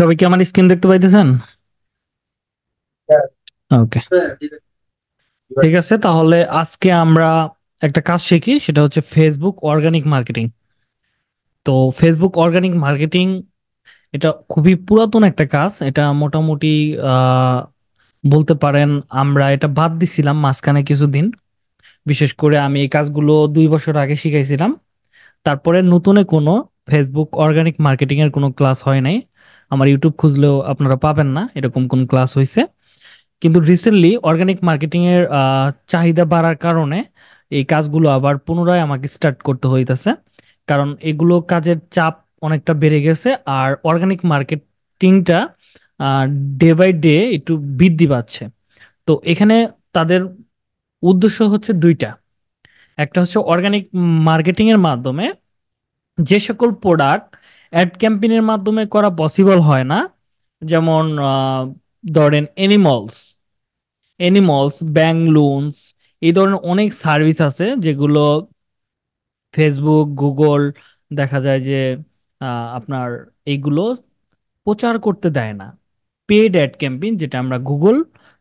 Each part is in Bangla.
সবাই কি আমার স্ক্রিন দেখতে পাইতেছেন ওকে হ্যাঁ। হ্যাঁ, ঠিক আছে তাহলে আজকে আমরা একটা কাজ শিখি সেটা হচ্ছে ফেসবুক অর্গানিক মার্কেটিং তো ফেসবুক অর্গানিক মার্কেটিং এটা খুবই পুরাতন একটা কাজ এটা মোটামুটি বলতে পারেন আমরা এটা বাদ দিছিলাম মাঝখানে কিছুদিন বিশেষ করে আমি এই কাজগুলো দুই বছর আগে শিখাইছিলাম তারপরে নতুনে কোনো ফেসবুক অর্গানিক মার্কেটিং এর কোনো ক্লাস হয় নাই আমার ইউটিউব খুঁজলেও আপনারা পাবেন না এরকম কোন ক্লাস হয়েছে কিন্তু রিসেন্টলি অর্গানিক মার্কেটিং এর চাহিদা বাড়ার কারণে এই কাজগুলো আবার পুনরায় আমাকে স্টার্ট করতে হইতেছে কারণ এগুলো কাজের চাপ অনেকটা বেড়ে গেছে আর অর্গানিক মার্কেটিংটা ডে বাই ডে একটু বৃদ্ধি পাচ্ছে তো এখানে তাদের উদ্দেশ্য হচ্ছে দুইটা একটা হচ্ছে অর্গানিক মার্কেটিং এর মাধ্যমে যে সকল প্রোডাক্ট অ্যাড ক্যাম্পেইনের মাধ্যমে করা পসিবল হয় না যেমন ধরেন এনিমলস এনিমলস ব্যাংক লোনস এই ধরনের অনেক সার্ভিস আছে যেগুলো ফেসবুক গুগল দেখা যায় যে আপনার এইগুলো প্রচার করতে দেয় না পেড অ্যাড ক্যাম্পেইন যেটা আমরা গুগল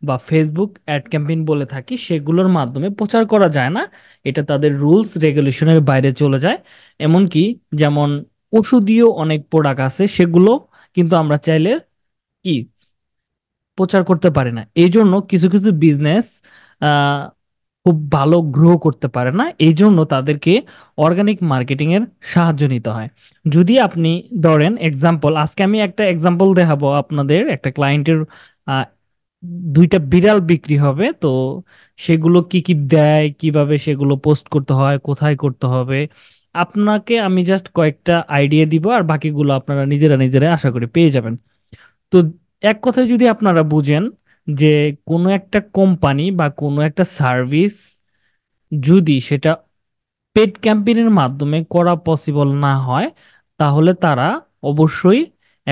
বা ফেসবুক অ্যাড ক্যাম্পেইন বলে থাকি সেগুলোর মাধ্যমে প্রচার করা যায় না এটা তাদের রুলস রেগুলেশনের বাইরে চলে যায় এমনকি যেমন ওষুধীয় অনেক প্রোডাক্ট আছে সেগুলো কিন্তু আমরা চাইলে কি প্রচার করতে পারি না এই জন্য কিছু কিছু বিজনেস খুব ভালো গ্রো করতে পারে না এই জন্য তাদেরকে অর্গানিক মার্কেটিং এর সাহায্য নিতে হয় যদি আপনি ধরেন এক্সাম্পল আজকে আমি একটা এক্সাম্পল দেখাবো আপনাদের একটা ক্লায়েন্টের দুইটা বিড়াল বিক্রি হবে তো সেগুলো কি কি দেয় কিভাবে সেগুলো পোস্ট করতে হয় কোথায় করতে হবে আপনাকে আমি জাস্ট কয়েকটা আইডিয়া দিব আর বাকিগুলো আপনারা নিজেরা নিজেরা আশা করি পেয়ে যাবেন তো এক কথায় যদি আপনারা বুঝেন যে কোনো একটা কোম্পানি বা কোনো একটা সার্ভিস যদি সেটা পেড ক্যাম্পেনের মাধ্যমে করা পসিবল না হয় তাহলে তারা অবশ্যই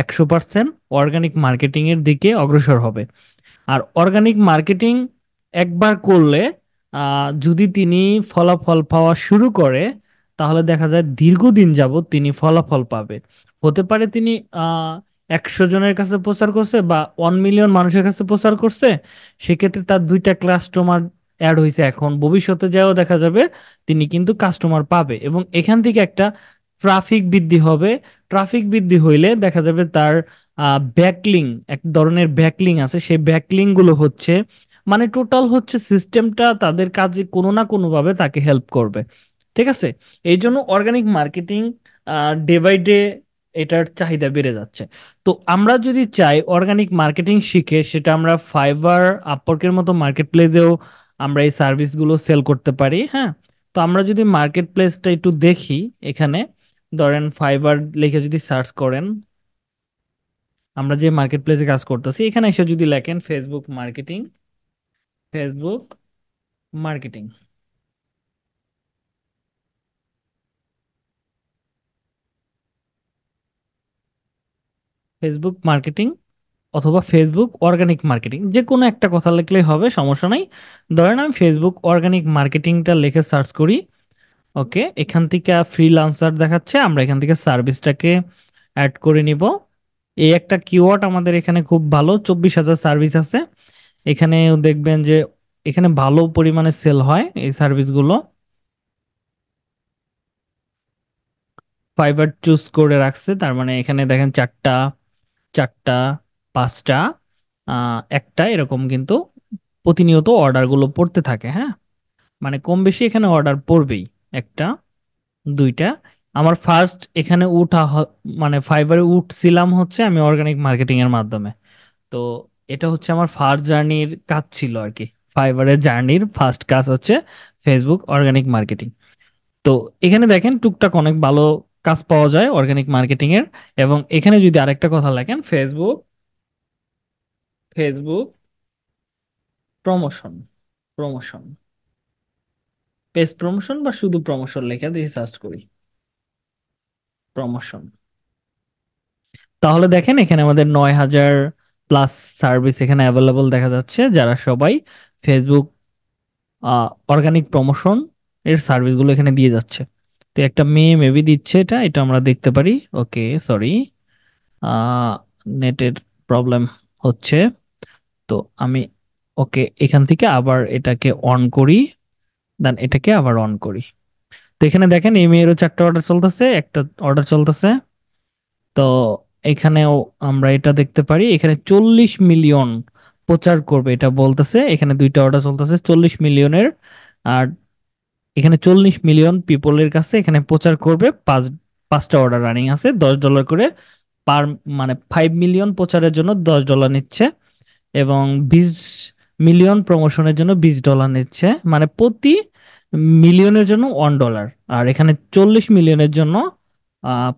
একশো পার্সেন্ট অর্গানিক মার্কেটিংয়ের দিকে অগ্রসর হবে আর অর্গানিক মার্কেটিং একবার করলে যদি তিনি ফলাফল পাওয়া শুরু করে তাহলে দেখা যায় দীর্ঘদিন যাব তিনি ফলাফল পাবে হতে পারে তিনি একশো জনের কাছে প্রচার করছে বা ওয়ান মিলিয়ন মানুষের কাছে প্রচার করছে সেক্ষেত্রে তার দুইটা কাস্টমার অ্যাড হয়েছে এখন ভবিষ্যতে যাও দেখা যাবে তিনি কিন্তু কাস্টমার পাবে এবং এখান থেকে একটা ট্রাফিক বৃদ্ধি হবে ট্রাফিক বৃদ্ধি হইলে দেখা যাবে তার ব্যাকলিং এক ধরনের ব্যাকলিং আছে সেই ব্যাকলিং গুলো হচ্ছে মানে টোটাল হচ্ছে সিস্টেমটা তাদের কাজে কোনো না কোনোভাবে তাকে হেল্প করবে ঠিক আছে এই জন্য organic marketing day by day এটার চাহিদা বেড়ে যাচ্ছে তো আমরা যদি চাই অর্গানিক মার্কেটিং শিখে সেটা আমরা ফাইবার আপওয়ার্কের মতো মার্কেট প্লেসেও আমরা এই সার্ভিসগুলো সেল করতে পারি হ্যাঁ তো আমরা যদি মার্কেট প্লেসটা একটু দেখি এখানে ধরেন ফাইবার লিখে যদি সার্চ করেন আমরা যে মার্কেট প্লেসে কাজ করতেছি এখানে এসে যদি লেখেন Facebook marketing Facebook marketing Facebook marketing অথবা ফেসবুক অর্গানিক মার্কেটিং যে কোনো একটা কথা লিখলেই হবে সমস্যা নাই ধরেন আমি ফেসবুক অর্গানিক মার্কেটিংটা লিখে সার্চ করি ওকে এখান থেকে ফ্রিলান্সার দেখাচ্ছে আমরা এখান থেকে সার্ভিসটাকে অ্যাড করে নিব এই একটা কিওয়ার্ড আমাদের এখানে খুব ভালো চব্বিশ হাজার সার্ভিস আছে এখানে দেখবেন যে এখানে ভালো পরিমাণে সেল হয় এই সার্ভিসগুলো ফাইবার চুজ করে রাখছে তার মানে এখানে দেখেন চারটা চারটা পাঁচটা একটা এরকম কিন্তু প্রতিনিয়ত অর্ডারগুলো পড়তে থাকে হ্যাঁ মানে কম বেশি এখানে অর্ডার পড়বেই একটা দুইটা আমার ফার্স্ট এখানে উঠা মানে ফাইবারে উঠছিলাম হচ্ছে আমি অর্গানিক মার্কেটিংয়ের মাধ্যমে তো এটা হচ্ছে আমার ফার্স্ট জার্নির কাজ ছিল আর কি ফাইবারের জার্নির ফার্স্ট কাজ হচ্ছে ফেসবুক অর্গানিক মার্কেটিং তো এখানে দেখেন টুকটাক অনেক ভালো কাজ পাওয়া যায় অর্গানিক মার্কেটিং এর এবং এখানে যদি আরেকটা কথা লেখেন Facebook Facebook promotion promotion page promotion বা শুধু প্রমোশন লেখা দিয়ে সার্চ করি প্রমোশন তাহলে দেখেন এখানে আমাদের নয় হাজার প্লাস সার্ভিস এখানে অ্যাভেলেবল দেখা যাচ্ছে যারা সবাই ফেসবুক অর্গানিক প্রমোশন এর সার্ভিসগুলো এখানে দিয়ে যাচ্ছে তো একটা মেয়ে মেবি দিচ্ছে এটা এটা আমরা দেখতে পারি ওকে সরি নেটের প্রবলেম হচ্ছে তো আমি ওকে এখান থেকে আবার এটাকে অন করি দেন এটাকে আবার অন করি তো এখানে দেখেন এই মেয়েরও চারটা অর্ডার চলতেছে একটা অর্ডার চলতেছে তো এখানেও আমরা এটা দেখতে পারি এখানে চল্লিশ মিলিয়ন প্রচার করবে এটা বলতেছে এখানে দুইটা অর্ডার চলতেছে চল্লিশ মিলিয়নের আর এখানে চল্লিশ মিলিয়ন পিপলের কাছে এখানে প্রচার করবে পাঁচ পাঁচটা অর্ডার রানিং আছে দশ ডলার করে পার মানে ফাইভ মিলিয়ন প্রচারের জন্য দশ ডলার নিচ্ছে এবং বিশ মিলিয়ন প্রমোশনের জন্য বিশ ডলার নিচ্ছে মানে প্রতি মিলিয়নের জন্য ওয়ান ডলার আর এখানে চল্লিশ মিলিয়নের জন্য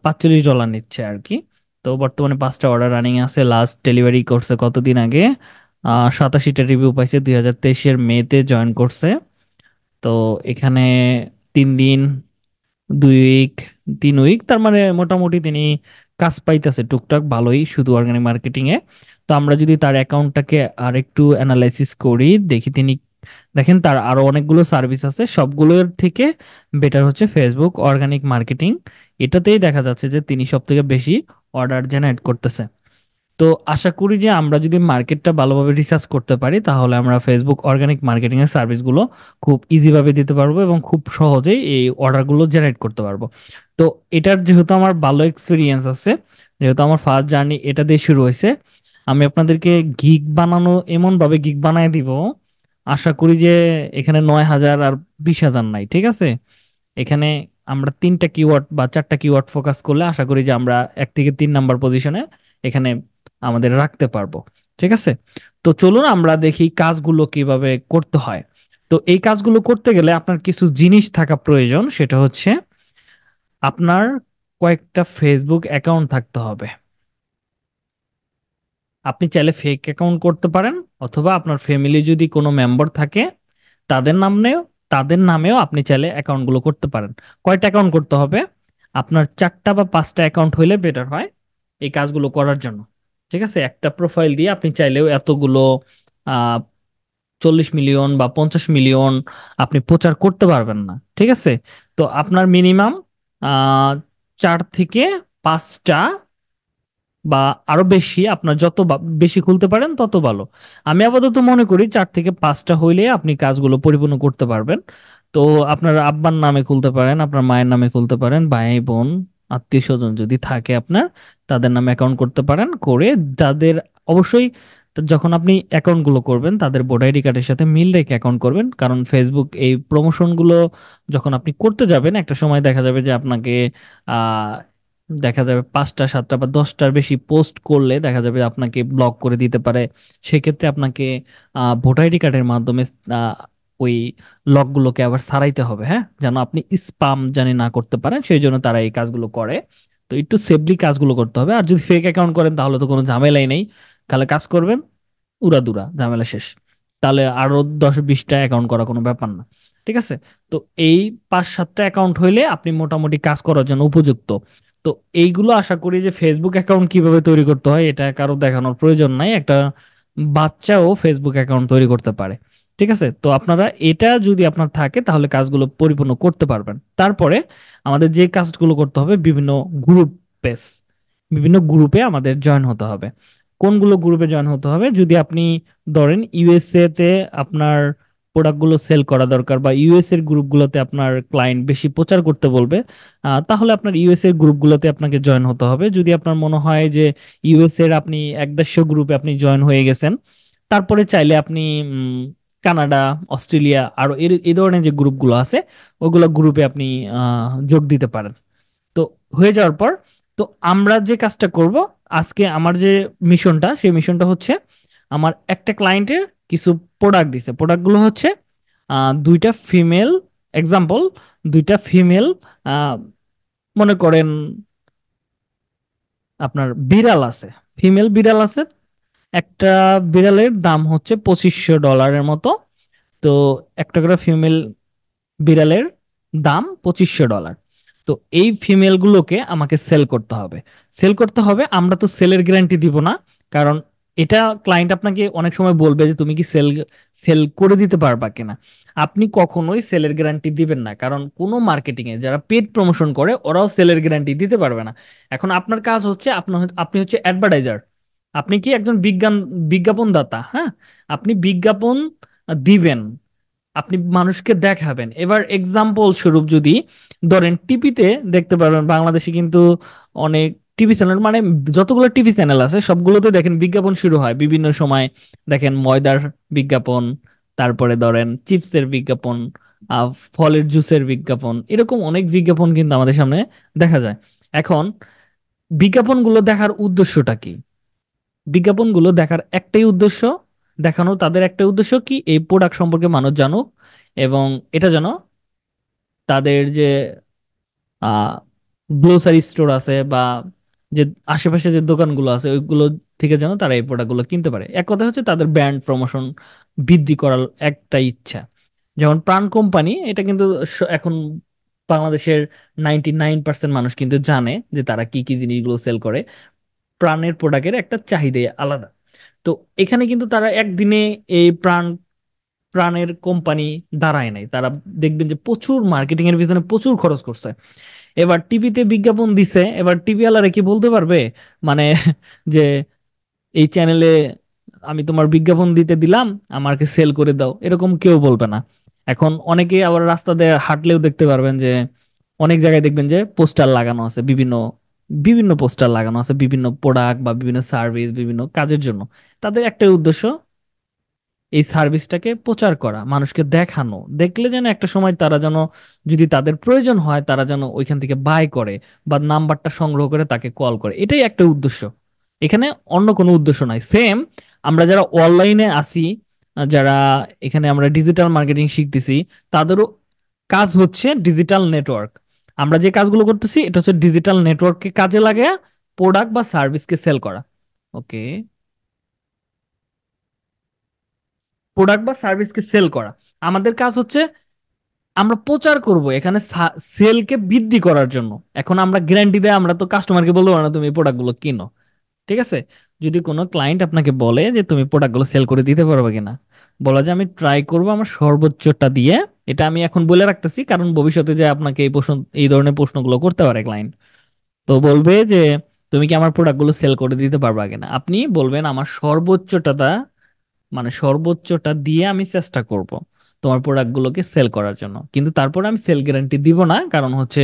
পাঁচচল্লিশ ডলার নিচ্ছে আর কি তো বর্তমানে পাঁচটা অর্ডার রানিং আছে লাস্ট ডেলিভারি করছে কতদিন আগে সাতাশিটা রিভিউ পাইছে দুই হাজার তেইশের মেতে জয়েন করছে তো এখানে তিন দিন দুই উইক তিন উইক তার মানে মোটামুটি তিনি কাজ পাইতেছে টুকটাক ভালোই শুধু অর্গানিক মার্কেটিং এ তো আমরা যদি তার অ্যাকাউন্টটাকে আর একটু অ্যানালাইসিস করি দেখি তিনি দেখেন তার আরো অনেকগুলো সার্ভিস আছে সবগুলোর থেকে বেটার হচ্ছে ফেসবুক অর্গানিক মার্কেটিং এটাতেই দেখা যাচ্ছে যে তিনি সব থেকে বেশি অর্ডার জেনারেট করতেছে তো আশা করি যে আমরা যদি মার্কেটটা ভালোভাবে রিসার্চ করতে পারি তাহলে আমরা ফেসবুক অর্গানিক মার্কেটিং এর সার্ভিসগুলো খুব ইজিভাবে দিতে পারবো এবং খুব সহজেই এই অর্ডারগুলো জেনারেট করতে পারবো তো এটার যেহেতু আমার ভালো এক্সপিরিয়েন্স আছে যেহেতু আমার ফার্স্ট জার্নি এটা দিয়ে শুরু হয়েছে আমি আপনাদেরকে গিগ বানানো এমনভাবে গিগ বানায় দিব আশা করি যে এখানে নয় হাজার আর বিশ হাজার নাই ঠিক আছে এখানে আমরা তিনটা কিওয়ার্ড বা চারটা কিওয়ার্ড ফোকাস করলে আশা করি যে আমরা এক থেকে তিন নাম্বার পজিশনে এখানে আমাদের রাখতে পারবো ঠিক আছে তো চলুন আমরা দেখি কাজগুলো কিভাবে করতে হয় তো এই কাজগুলো করতে গেলে আপনার কিছু জিনিস থাকা প্রয়োজন সেটা হচ্ছে আপনার কয়েকটা ফেসবুক অ্যাকাউন্ট থাকতে হবে আপনি চাইলে ফেক অ্যাকাউন্ট করতে পারেন অথবা আপনার ফ্যামিলি যদি কোনো মেম্বার থাকে তাদের নামেও তাদের নামেও আপনি চাইলে অ্যাকাউন্টগুলো করতে পারেন কয়টা অ্যাকাউন্ট করতে হবে আপনার চারটা বা পাঁচটা অ্যাকাউন্ট হইলে বেটার হয় এই কাজগুলো করার জন্য ঠিক আছে একটা প্রোফাইল দিয়ে আপনি চাইলেও এতগুলো চল্লিশ মিলিয়ন বা পঞ্চাশ মিলিয়ন আপনি প্রচার করতে পারবেন না ঠিক আছে তো আপনার মিনিমাম চার থেকে পাঁচটা বা আরো বেশি আপনার যত বেশি খুলতে পারেন তত ভালো আমি আপাতত মনে করি চার থেকে পাঁচটা হইলে আপনি কাজগুলো পরিপূর্ণ করতে পারবেন তো আপনার আব্বার নামে খুলতে পারেন আপনার মায়ের নামে খুলতে পারেন ভাই বোন আত্মীয় স্বজন যদি থাকে আপনার তাদের নামে অ্যাকাউন্ট করতে পারেন করে যাদের অবশ্যই যখন আপনি অ্যাকাউন্টগুলো করবেন তাদের ভোটার আইডি কার্ডের সাথে মিল রেখে অ্যাকাউন্ট করবেন কারণ ফেসবুক এই প্রমোশনগুলো যখন আপনি করতে যাবেন একটা সময় দেখা যাবে যে আপনাকে দেখা যাবে পাঁচটা সাতটা বা দশটার বেশি পোস্ট করলে দেখা যাবে আপনাকে ব্লক করে দিতে পারে সেক্ষেত্রে আপনাকে ভোটার আইডি কার্ডের মাধ্যমে ওই লকগুলোকে আবার সারাইতে হবে হ্যাঁ যেন আপনি স্পাম জানি না করতে পারেন সেই জন্য তারা এই কাজগুলো করে তো একটু সেফলি কাজগুলো করতে হবে আর যদি ফেক অ্যাকাউন্ট করেন তাহলে তো কোনো ঝামেলাই নেই তাহলে কাজ করবেন উড়াদুরা ঝামেলা শেষ তাহলে আরও দশ বিশটা অ্যাকাউন্ট করা কোনো ব্যাপার না ঠিক আছে তো এই পাঁচ সাতটা অ্যাকাউন্ট হইলে আপনি মোটামুটি কাজ করার জন্য উপযুক্ত তো এইগুলো আশা করি যে ফেসবুক অ্যাকাউন্ট কিভাবে তৈরি করতে হয় এটা কারো দেখানোর প্রয়োজন নাই একটা বাচ্চাও ফেসবুক অ্যাকাউন্ট তৈরি করতে পারে ঠিক আছে তো আপনারা এটা যদি আপনার থাকে তাহলে কাজগুলো পরিপূর্ণ করতে পারবেন তারপরে আমাদের যে কাজগুলো করতে হবে বিভিন্ন গ্রুপ বেস বিভিন্ন গ্রুপে আমাদের জয়েন হতে হবে কোনগুলো গ্রুপে জয়েন হতে হবে যদি আপনি ধরেন ইউএসএ তে আপনার প্রোডাক্টগুলো সেল করা দরকার বা ইউএস এর গ্রুপগুলোতে আপনার ক্লায়েন্ট বেশি প্রচার করতে বলবে তাহলে আপনার ইউএস এর গ্রুপগুলোতে আপনাকে জয়েন হতে হবে যদি আপনার মনে হয় যে ইউএস এর আপনি এক গ্রুপে আপনি জয়েন হয়ে গেছেন তারপরে চাইলে আপনি কানাডা অস্ট্রেলিয়া আর এই ধরনের যে গ্রুপগুলো আছে ওগুলো গ্রুপে আপনি যোগ দিতে পারেন তো হয়ে যাওয়ার পর তো আমরা যে কাজটা করব আজকে আমার যে মিশনটা সেই মিশনটা হচ্ছে আমার একটা ক্লায়েন্টের কিছু প্রোডাক্ট দিছে প্রোডাক্টগুলো হচ্ছে দুইটা ফিমেল এক্সাম্পল দুইটা ফিমেল মনে করেন আপনার বিড়াল আছে ফিমেল বিড়াল আছে একটা বিড়ালের দাম হচ্ছে পঁচিশশো ডলারের মতো তো একটা করে ফিমেল বিড়ালের দাম পঁচিশশো ডলার তো এই ফিমেলগুলোকে আমাকে সেল করতে হবে সেল করতে হবে আমরা তো সেলের গ্যারান্টি দিব না কারণ এটা ক্লায়েন্ট আপনাকে অনেক সময় বলবে যে তুমি কি সেল সেল করে দিতে পারবা কিনা আপনি কখনোই সেলের গ্যারান্টি দিবেন না কারণ কোনো মার্কেটিংয়ে যারা পেড প্রমোশন করে ওরাও সেলের গ্যারান্টি দিতে পারবে না এখন আপনার কাজ হচ্ছে আপনার আপনি হচ্ছে অ্যাডভার্টাইজার আপনি কি একজন বিজ্ঞান বিজ্ঞাপনদাতা হ্যাঁ আপনি বিজ্ঞাপন দিবেন আপনি মানুষকে দেখাবেন এবার এক্সাম্পল স্বরূপ যদি ধরেন টিভিতে দেখতে পারবেন বাংলাদেশে কিন্তু অনেক টিভি চ্যানেল মানে যতগুলো টিভি চ্যানেল আছে সবগুলোতে দেখেন বিজ্ঞাপন শুরু হয় বিভিন্ন সময় দেখেন ময়দার বিজ্ঞাপন তারপরে ধরেন চিপসের বিজ্ঞাপন ফলের জুসের বিজ্ঞাপন এরকম অনেক বিজ্ঞাপন কিন্তু আমাদের সামনে দেখা যায় এখন বিজ্ঞাপনগুলো দেখার উদ্দেশ্যটা কি বিজ্ঞাপনগুলো দেখার একটাই উদ্দেশ্য দেখানো তাদের একটাই উদ্দেশ্য কি এই প্রোডাক্ট সম্পর্কে মানুষ জানুক এবং এটা যেন তাদের যে গ্লোসারি স্টোর আছে বা যে আশেপাশে যে দোকানগুলো আছে ওইগুলো থেকে যেন তারা এই প্রোডাক্টগুলো কিনতে পারে এক কথা হচ্ছে তাদের ব্র্যান্ড প্রমোশন বৃদ্ধি করার একটা ইচ্ছা যেমন প্রাণ কোম্পানি এটা কিন্তু এখন বাংলাদেশের নাইনটি নাইন পার্সেন্ট মানুষ কিন্তু জানে যে তারা কি কি জিনিসগুলো সেল করে প্রাণের প্রোডাক্টের একটা চাহিদা আলাদা তো এখানে কিন্তু তারা একদিনে এই প্রাণ প্রাণের কোম্পানি দাঁড়ায় নাই তারা দেখবেন যে প্রচুর মার্কেটিং এর পিছনে প্রচুর খরচ করছে এবার টিভিতে বিজ্ঞাপন দিছে এবার টিভি আলারে কি বলতে পারবে মানে যে এই চ্যানেলে আমি তোমার বিজ্ঞাপন দিতে দিলাম আমাকে সেল করে দাও এরকম কেউ বলবে না এখন অনেকে আবার রাস্তাতে হাঁটলেও দেখতে পারবেন যে অনেক জায়গায় দেখবেন যে পোস্টার লাগানো আছে বিভিন্ন বিভিন্ন পোস্টার লাগানো আছে বিভিন্ন প্রোডাক্ট বা বিভিন্ন সার্ভিস বিভিন্ন কাজের জন্য তাদের একটা উদ্দেশ্য এই সার্ভিসটাকে প্রচার করা মানুষকে দেখানো দেখলে যেন একটা সময় তারা যেন যদি তাদের প্রয়োজন হয় তারা যেন ওইখান থেকে বাই করে বা নাম্বারটা সংগ্রহ করে তাকে কল করে এটাই একটা উদ্দেশ্য এখানে অন্য কোনো উদ্দেশ্য নাই সেম আমরা যারা অনলাইনে আসি যারা এখানে আমরা ডিজিটাল মার্কেটিং শিখতেছি তাদেরও কাজ হচ্ছে ডিজিটাল নেটওয়ার্ক আমরা যে কাজগুলো করতেছি এটা হচ্ছে ডিজিটাল নেটওয়ার্ককে কাজে লাগিয়ে প্রোডাক্ট বা সার্ভিসকে সেল করা ওকে প্রোডাক্ট বা সার্ভিসকে সেল করা আমাদের কাজ হচ্ছে আমরা প্রচার করব এখানে সেলকে বৃদ্ধি করার জন্য এখন আমরা গ্যারান্টি দেয় আমরা তো কাস্টমারকে বলবো না তুমি প্রোডাক্টগুলো কিনো ঠিক আছে যদি কোনো ক্লায়েন্ট আপনাকে বলে যে তুমি প্রোডাক্টগুলো সেল করে দিতে পারবে কিনা বলা যে আমি ট্রাই করব আমার সর্বোচ্চটা দিয়ে এটা আমি এখন বলে রাখতেছি কারণ ভবিষ্যতে যে আপনাকে এই প্রশ্ন এই ধরনের প্রশ্নগুলো করতে পারে ক্লায়েন্ট তো বলবে যে তুমি কি আমার প্রোডাক্টগুলো সেল করে দিতে পারবা কিনা আপনি বলবেন আমার সর্বোচ্চটা মানে সর্বোচ্চটা দিয়ে আমি চেষ্টা করব তোমার প্রোডাক্টগুলোকে সেল করার জন্য কিন্তু তারপরে আমি সেল গ্যারান্টি দিব না কারণ হচ্ছে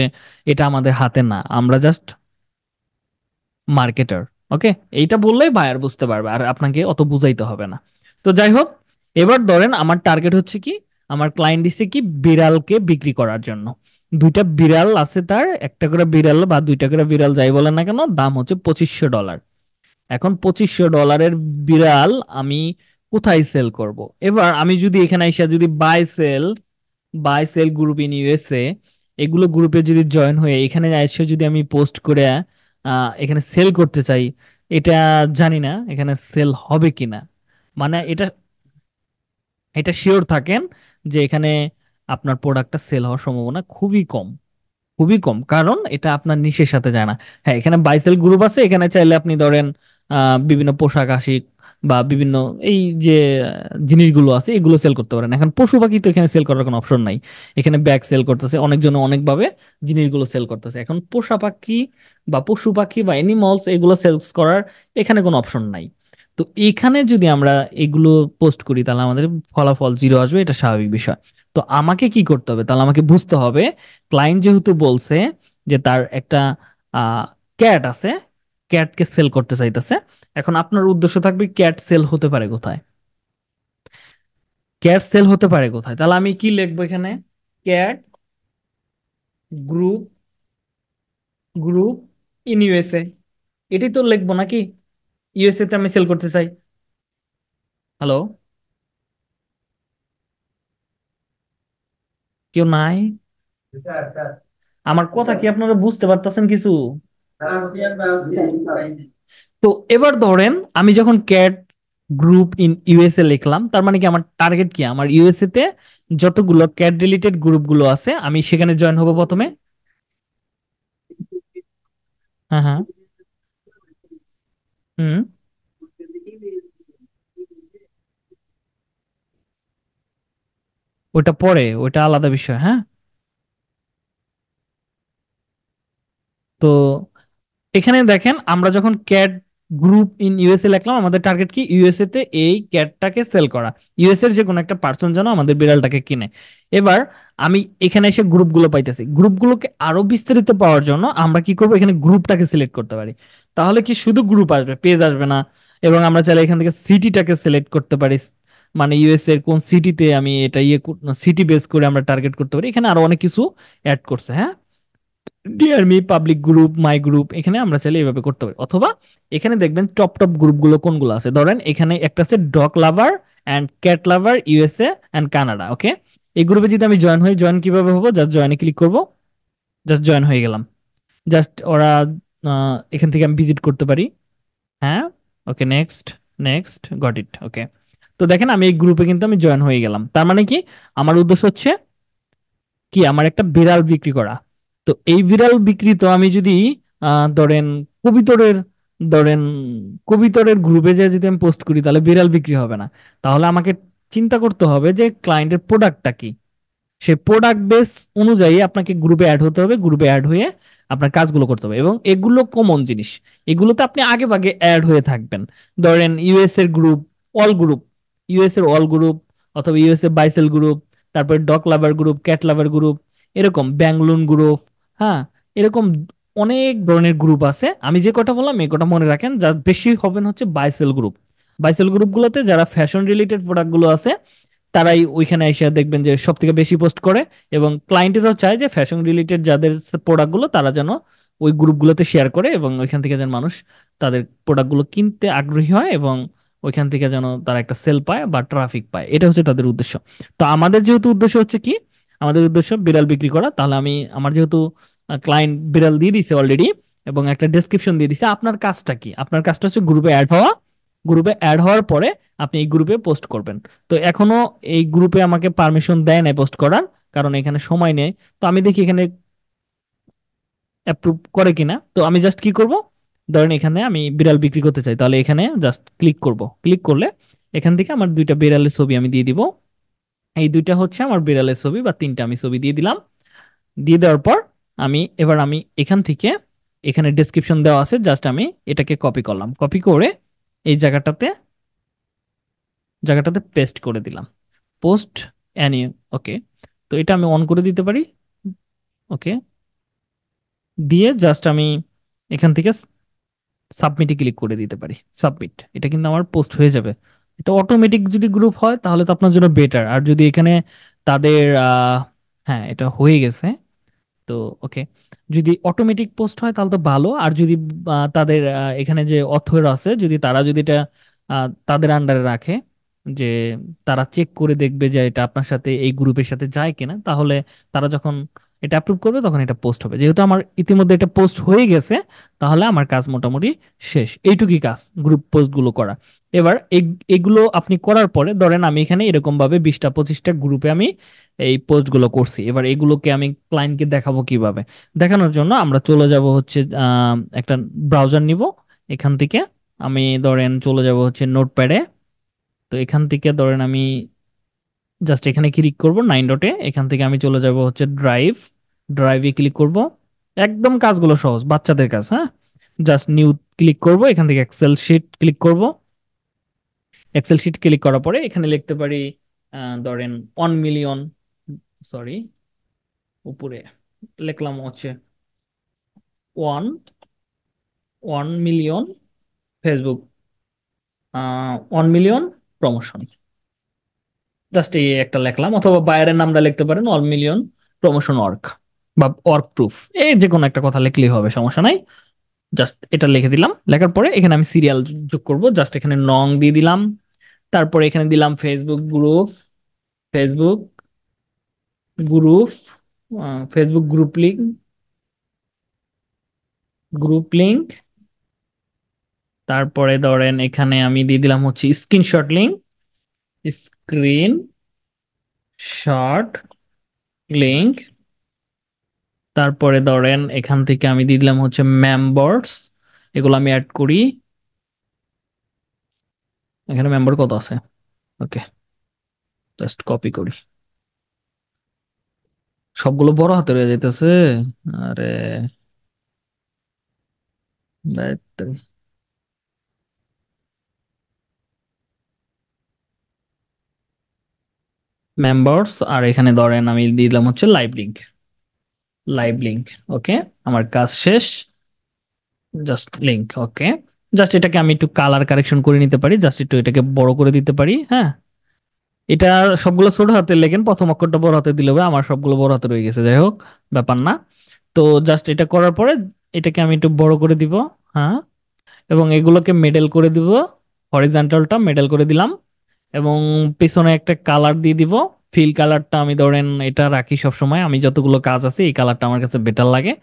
এটা আমাদের হাতে না আমরা জাস্ট মার্কেটার ওকে এইটা বললেই বায়ার বুঝতে পারবে আর আপনাকে অত বুঝাইতে হবে না তো যাই হোক এবার ধরেন আমার টার্গেট হচ্ছে কি আমার ক্লায়েন্ট দিছে কি বিড়ালকে বিক্রি করার জন্য দুইটা বিড়াল আছে তার একটা করে বিড়াল বা দুইটা করে বিড়াল যাই বলে না কেন দাম হচ্ছে পঁচিশশো ডলার এখন পঁচিশশো ডলারের বিড়াল আমি কোথায় সেল করব এবার আমি যদি এখানে এসে যদি buy sell buy sell group in USA এগুলো গ্রুপে যদি জয়েন হয়ে এখানে এসে যদি আমি পোস্ট করে এখানে সেল করতে চাই এটা জানি না এখানে সেল হবে কিনা মানে এটা এটা শিওর থাকেন যে এখানে আপনার প্রোডাক্টটা সেল হওয়ার সম্ভাবনা খুবই কম খুবই কম কারণ এটা আপনার নিশের সাথে যায় না হ্যাঁ এখানে বাইসেল গ্রুপ আছে এখানে চাইলে আপনি ধরেন বিভিন্ন পোশাক আশিক বা বিভিন্ন এই যে জিনিসগুলো আছে এগুলো সেল করতে পারেন এখন পশু পাখি তো এখানে সেল করার কোনো অপশন নাই এখানে ব্যাগ সেল করতেছে অনেকজন অনেকভাবে জিনিসগুলো সেল করতেছে এখন পোষা পাখি বা পশু পাখি বা এনিমলস এগুলো সেলস করার এখানে কোনো অপশন নাই তো এখানে যদি আমরা এগুলো পোস্ট করি তাহলে আমাদের ফলাফল জিরো আসবে এটা স্বাভাবিক বিষয় তো আমাকে কি করতে হবে তাহলে আমাকে বুঝতে হবে ক্লায়েন্ট যেহেতু বলছে যে তার একটা ক্যাট আছে ক্যাটকে সেল করতে চাইতেছে এখন আপনার উদ্দেশ্য থাকবে ক্যাট সেল হতে পারে কোথায় ক্যাট সেল হতে পারে কোথায় তাহলে আমি কি লিখবো এখানে cat group group in USA এটাই তো লিখবো নাকি ইউএসএ তে আমি সেল করতে চাই হ্যালো কেউ নাই আমার কথা কি আপনারা বুঝতে পারতেছেন কিছু তো এবার ধরেন আমি যখন ক্যাট গ্রুপ ইন ইউএসএ লিখলাম তার মানে কি আমার টার্গেট কি আমার ইউএসএ তে যতগুলো ক্যাট রিলেটেড গ্রুপ গুলো আছে আমি সেখানে জয়েন হব প্রথমে হ্যাঁ হ্যাঁ ওটা পরে ওটা আলাদা বিষয় হ্যাঁ তো এখানে দেখেন আমরা যখন ক্যাট গ্রুপ ইন ইউএসএ লিখলাম আমাদের টার্গেট কি ইউএসএ তে এই ক্যাটটাকে সেল করা ইউএসএ এর যে কোনো একটা পার্সন যেন আমাদের বিড়ালটাকে কিনে এবার আমি এখানে এসে গ্রুপগুলো পাইতেছি গ্রুপগুলোকে আরো বিস্তারিত পাওয়ার জন্য আমরা কি করব এখানে গ্রুপটাকে সিলেক্ট করতে পারি তাহলে কি শুধু গ্রুপ আসবে পেজ আসবে না এবং আমরা চাইলে এখান থেকে সিটিটাকে সিলেক্ট করতে পারি মানে ইউএস এর কোন সিটিতে আমি এটা ইয়ে সিটি বেস করে আমরা টার্গেট করতে পারি এখানে আরো অনেক কিছু অ্যাড করছে হ্যাঁ ডিআরমি মি পাবলিক গ্রুপ মাই গ্রুপ এখানে আমরা চাইলে এইভাবে করতে পারি অথবা এখানে দেখবেন টপ টপ গ্রুপগুলো কোনগুলো আছে ধরেন এখানে একটা আছে dog lover and cat lover USA and Canada okay এই গ্রুপে যদি আমি জয়েন হই জয়েন কিভাবে হবো জাস্ট জয়েনে ক্লিক করব জাস্ট জয়েন হয়ে গেলাম জাস্ট ওরা এখান থেকে আমি ভিজিট করতে পারি হ্যাঁ okay next next got it okay তো দেখেন আমি এই গ্রুপে কিন্তু আমি জয়েন হয়ে গেলাম তার মানে কি আমার উদ্দেশ্য হচ্ছে কি আমার একটা বিড়াল বিক্রি করা তো এই বিড়াল বিক্রি তো আমি যদি ধরেন কবিতরের ধরেন কবিতরের গ্রুপে যে যদি আমি পোস্ট করি তাহলে বিড়াল বিক্রি হবে না তাহলে আমাকে চিন্তা করতে হবে যে ক্লায়েন্টের প্রোডাক্টটা কি সে প্রোডাক্ট বেস অনুযায়ী আপনাকে গ্রুপে অ্যাড হতে হবে গ্রুপে অ্যাড হয়ে আপনার কাজগুলো করতে হবে এবং এগুলো কমন জিনিস এগুলোতে আপনি আগে ভাগে অ্যাড হয়ে থাকবেন ধরেন ইউএস এর গ্রুপ অল গ্রুপ ইউএস এর অল গ্রুপ অথবা ইউএস এর বাইসেল গ্রুপ তারপর dog lover group cat lover group এরকম ব্যাংলুন গ্রুপ হ্যাঁ এরকম অনেক ধরনের গ্রুপ আছে আমি যে কটা বললাম এই কটা মনে রাখেন যার বেশি হবেন হচ্ছে বাইসেল গ্রুপ বাইসেল গ্রুপগুলোতে যারা ফ্যাশন রিলেটেড প্রোডাক্টগুলো আছে তারাই ওইখানে এসে দেখবেন যে সব থেকে বেশি পোস্ট করে এবং ক্লায়েন্টেরও চায় যে ফ্যাশন রিলেটেড যাদের প্রোডাক্টগুলো তারা যেন ওই গ্রুপগুলোতে শেয়ার করে এবং ওইখান থেকে যেন মানুষ তাদের প্রোডাক্টগুলো কিনতে আগ্রহী হয় এবং ওইখান থেকে যেন তারা একটা সেল পায় বা ট্রাফিক পায় এটা হচ্ছে তাদের উদ্দেশ্য তো আমাদের যেহেতু উদ্দেশ্য হচ্ছে কি আমাদের উদ্দেশ্য বিড়াল বিক্রি করা তাহলে আমি আমার যেহেতু ক্লায়েন্ট বিড়াল দিয়ে দিছে অলরেডি এবং একটা ডেসক্রিপশন দিয়ে দিছে আপনার কাজটা কি আপনার কাজটা হচ্ছে গ্রুপে অ্যাড হওয়া গ্রুপে অ্যাড হওয়ার পরে আপনি এই গ্রুপে পোস্ট করবেন তো এখনো এই গ্রুপে আমাকে পারমিশন দেয় না পোস্ট করার কারণ এখানে সময় নেই তো আমি দেখি এখানে অ্যাপ্রুভ করে কিনা তো আমি জাস্ট কি করব ধরেন এখানে আমি বিড়াল বিক্রি করতে চাই তাহলে এখানে জাস্ট ক্লিক করব ক্লিক করলে এখান থেকে আমার দুইটা বিড়ালের ছবি আমি দিয়ে দিব এই দুইটা হচ্ছে আমার বিড়ালের ছবি বা তিনটা আমি ছবি দিয়ে দিলাম দিয়ে দেওয়ার পর আমি এবার আমি এখান থেকে এখানে ডেসক্রিপশন দেওয়া আছে জাস্ট আমি এটাকে কপি করলাম কপি করে এই জায়গাটাতে জায়গাটাতে পেস্ট করে দিলাম পোস্ট অ্যানি ওকে তো এটা আমি অন করে দিতে পারি ওকে দিয়ে জাস্ট আমি এখান থেকে সাবমিটে ক্লিক করে দিতে পারি সাবমিট এটা কিন্তু আমার পোস্ট হয়ে যাবে এটা অটোমেটিক যদি গ্রুপ হয় তাহলে তো আপনার জন্য বেটার আর যদি এখানে তাদের হ্যাঁ এটা হয়ে গেছে তো ওকে যদি অটোমেটিক পোস্ট হয় তাহলে তো ভালো আর যদি তাদের এখানে যে অথর আছে যদি তারা যদি এটা তাদের আন্ডারে রাখে যে তারা চেক করে দেখবে যে এটা আপনার সাথে এই গ্রুপের সাথে যায় কিনা তাহলে তারা যখন এটা অ্যাপ্রুভ করবে তখন এটা পোস্ট হবে যেহেতু আমার ইতিমধ্যে এটা পোস্ট হয়ে গেছে তাহলে আমার কাজ মোটামুটি শেষ এইটুকুই কাজ গ্রুপ পোস্টগুলো করা এবার এগুলো আপনি করার পরে ধরেন আমি এখানে এরকমভাবে বিশটা পঁচিশটা গ্রুপে আমি এই পোস্টগুলো করছি এবার এগুলোকে আমি ক্লায়েন্টকে দেখাবো কিভাবে দেখানোর জন্য আমরা চলে যাব হচ্ছে একটা ব্রাউজার নিব এখান থেকে আমি ধরেন চলে যাব হচ্ছে নোটপ্যাডে তো এখান থেকে ধরেন আমি জাস্ট এখানে ক্লিক করব নাইন ডটে এখান থেকে আমি চলে যাব হচ্ছে ড্রাইভ ড্রাইভে ক্লিক করব একদম কাজগুলো সহজ বাচ্চাদের কাজ হ্যাঁ জাস্ট নিউ ক্লিক করব এখান থেকে এক্সেল শিট ক্লিক করব এক্সেল শিট ক্লিক করার পরে এখানে লিখতে পারি ধরেন ওয়ান মিলিয়ন সরি উপরে লিখলাম হচ্ছে one one million Facebook one million promotion just এই একটা লেখলাম অথবা বাইরের নামটা লিখতে পারেন অল মিলিয়ন প্রমোশন অর্ক বা অর্ক প্রুফ এই যে কোনো একটা কথা লিখলেই হবে সমস্যা নাই জাস্ট এটা লিখে দিলাম লেখার পরে এখানে আমি সিরিয়াল যোগ করব জাস্ট এখানে নং দিয়ে দিলাম তারপরে এখানে দিলাম Facebook group Facebook group Facebook group link group link তারপরে ধরেন এখানে আমি দিয়ে দিলাম হচ্ছে screenshot link screen short link তারপরে ধরেন এখান থেকে আমি দিয়ে দিলাম হচ্ছে মেম্বার্স এগুলো আমি অ্যাড করি এখানে মেম্বার কত আছে ওকে জাস্ট কপি করি সবগুলো বড় হাতে রয়ে যাইতেছে আরে মেম্বার্স আর এখানে ধরেন আমি দিলাম হচ্ছে live link live link okay আমার কাজ শেষ জাস্ট লিঙ্ক ওকে জাস্ট এটাকে আমি একটু কালার কারেকশন করে নিতে পারি জাস্ট একটু এটাকে বড় করে দিতে পারি হ্যাঁ এটা সবগুলো ছোট হাতে লেখেন প্রথম অক্ষরটা বড় হাতে দিলে হবে আমার সবগুলো বড় হাতে রয়ে গেছে যাই হোক ব্যাপার না তো জাস্ট এটা করার পরে এটাকে আমি একটু বড় করে দিব হ্যাঁ এবং এগুলোকে মেডেল করে দিব হরিজেন্টালটা মেডেল করে দিলাম এবং পেছনে একটা কালার দিয়ে দিব ফিল কালারটা আমি ধরেন এটা রাখি সবসময় আমি যতগুলো কাজ আছে এই কালারটা আমার কাছে বেটার লাগে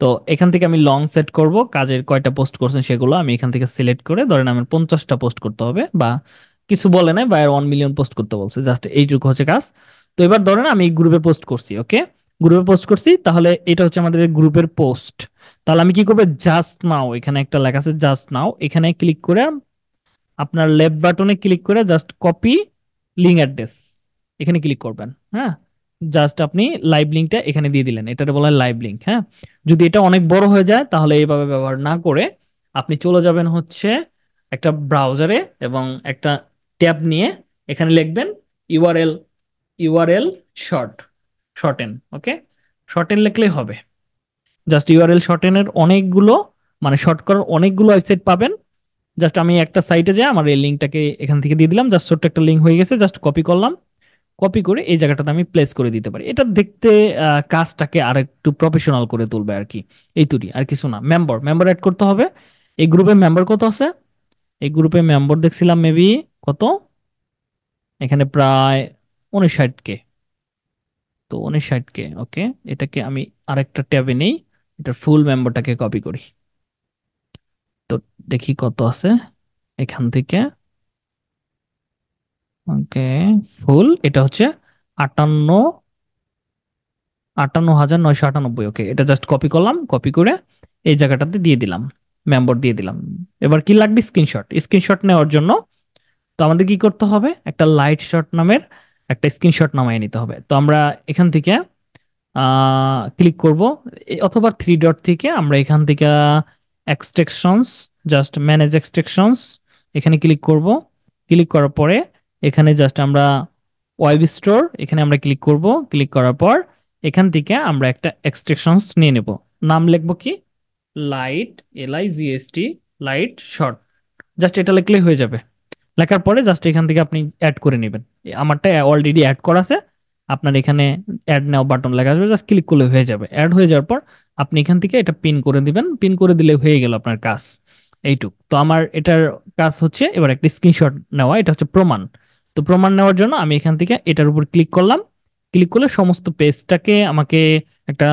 তো এখান থেকে আমি লং সেট করব কাজের কয়টা পোস্ট করছেন সেগুলো আমি এখান থেকে সিলেক্ট করে ধরেন আমার পঞ্চাশটা পোস্ট করতে হবে বা কিছু বলে নাই বা ওয়ান মিলিয়ন পোস্ট করতে বলছে জাস্ট এইটুকু হচ্ছে কাজ তো এবার ধরেন আমি গ্রুপে পোস্ট করছি ওকে গ্রুপে পোস্ট করছি তাহলে এটা হচ্ছে আমাদের গ্রুপের পোস্ট তাহলে আমি কি করবো জাস্ট নাও এখানে একটা লেখা আছে জাস্ট নাও এখানে ক্লিক করে আপনার লেফট বাটনে ক্লিক করে জাস্ট কপি লিঙ্ক অ্যাড্রেস এখানে ক্লিক করবেন হ্যাঁ জাস্ট আপনি লাইভ লিঙ্কটা এখানে দিয়ে দিলেন এটা বলা হয় লাইভ লিঙ্ক হ্যাঁ যদি এটা অনেক বড় হয়ে যায় তাহলে এইভাবে ব্যবহার না করে আপনি চলে যাবেন হচ্ছে একটা ব্রাউজারে এবং একটা ট্যাব নিয়ে এখানে লিখবেন URL URL short shorten okay shorten লিখলেই হবে জাস্ট ইউআরএল শর্টেনের অনেকগুলো মানে শর্ট করার অনেকগুলো ওয়েবসাইট পাবেন জাস্ট আমি একটা সাইটে যাই আমার এই লিঙ্কটাকে এখান থেকে দিয়ে দিলাম জাস্ট ছোট্ট একটা লিঙ্ক হয়ে গেছে জাস্ট কপি করলাম কপি করে এই জায়গাটাতে আমি প্লেস করে দিতে পারি এটা দেখতে কাজটাকে আর একটু প্রফেশনাল করে তুলবে আর কি এই তুরি আর কিছু না মেম্বার মেম্বার অ্যাড করতে হবে এই গ্রুপে মেম্বার কত আছে এই গ্রুপে মেম্বার দেখছিলাম মেবি কত এখানে প্রায় উনষাট কে তো উনষাট কে ওকে এটাকে আমি আরেকটা ট্যাবে নেই এটা ফুল মেম্বারটাকে কপি করি তো দেখি কত আছে এখান থেকে ওকে ফুল এটা হচ্ছে আটান্ন আটান্ন হাজার নয়শো আটানব্বই ওকে এটা জাস্ট কপি করলাম কপি করে এই জায়গাটাতে দিয়ে দিলাম মেম্বর দিয়ে দিলাম এবার কি লাগবে স্ক্রিনশট স্ক্রিনশট নেওয়ার জন্য তো আমাদের কি করতে হবে একটা লাইট শট নামের একটা স্ক্রিনশট নামায় নিতে হবে তো আমরা এখান থেকে ক্লিক করব অথবা থ্রি ডট থেকে আমরা এখান থেকে এক্সট্রেকশনস জাস্ট ম্যানেজ এক্সট্রেকশনস এখানে ক্লিক করব ক্লিক করার পরে এখানে জাস্ট আমরা ওয়েব স্টোর এখানে আমরা ক্লিক করব ক্লিক করার পর এখান থেকে আমরা একটা এক্সট্রেকশনস নিয়ে নেব নাম লিখব কি light L I G S T light short just এটা লিখলেই হয়ে যাবে লেখার পরে জাস্ট এখান থেকে আপনি অ্যাড করে নেবেন আমারটা অলরেডি অ্যাড করা আছে আপনার এখানে অ্যাড নাও বাটন লেখা আসবে জাস্ট ক্লিক করলে হয়ে যাবে অ্যাড হয়ে যাওয়ার পর আপনি এখান থেকে এটা পিন করে দিবেন পিন করে দিলে হয়ে গেল আপনার কাজ এইটুক তো আমার এটার কাজ হচ্ছে এবার একটা স্ক্রিনশট নেওয়া এটা হচ্ছে প্রমাণ তো প্রমাণ নেওয়ার জন্য আমি এখান থেকে এটার উপর ক্লিক করলাম ক্লিক করলে সমস্ত পেজটাকে আমাকে একটা